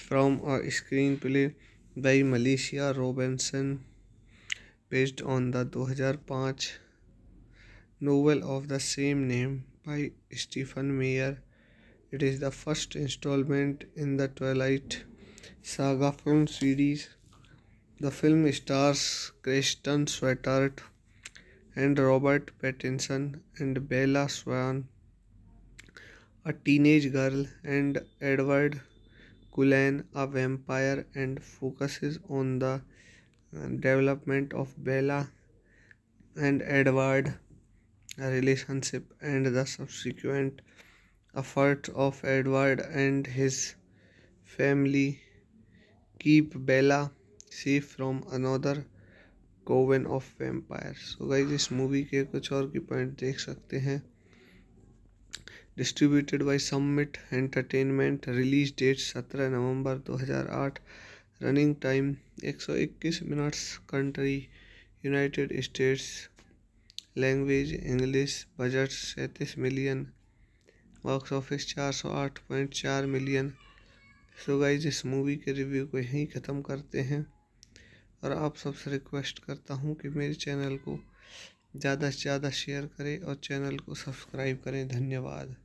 from और screenplay by Militia Robinson, based on the 2005 novel of the same name by Stephen Meyer. It is the first installment in the Twilight Saga film series. The film stars Kristen Stewart and Robert Pattinson and Bella Swan, a teenage girl, and Edward Kulan, a vampire, and focuses on the development of Bella and Edward relationship and the subsequent efforts of Edward and his family keep Bella safe from another coven of vampires. So, guys, this movie ke kuch aur ki point dekh sakte hain. Distributed by Summit Entertainment release date सत्रह नवंबर आठ running time एक सौ इक्कीस minutes country United States language English budget सैंतीस million box office चार सौ आठ पॉइंट चार मिलियन सो गाइज इस मूवी के रिव्यू को यहीं ख़त्म करते हैं और आप सबसे रिक्वेस्ट करता हूँ कि मेरे चैनल को ज़्यादा से ज़्यादा शेयर करें और चैनल को सब्सक्राइब करें धन्यवाद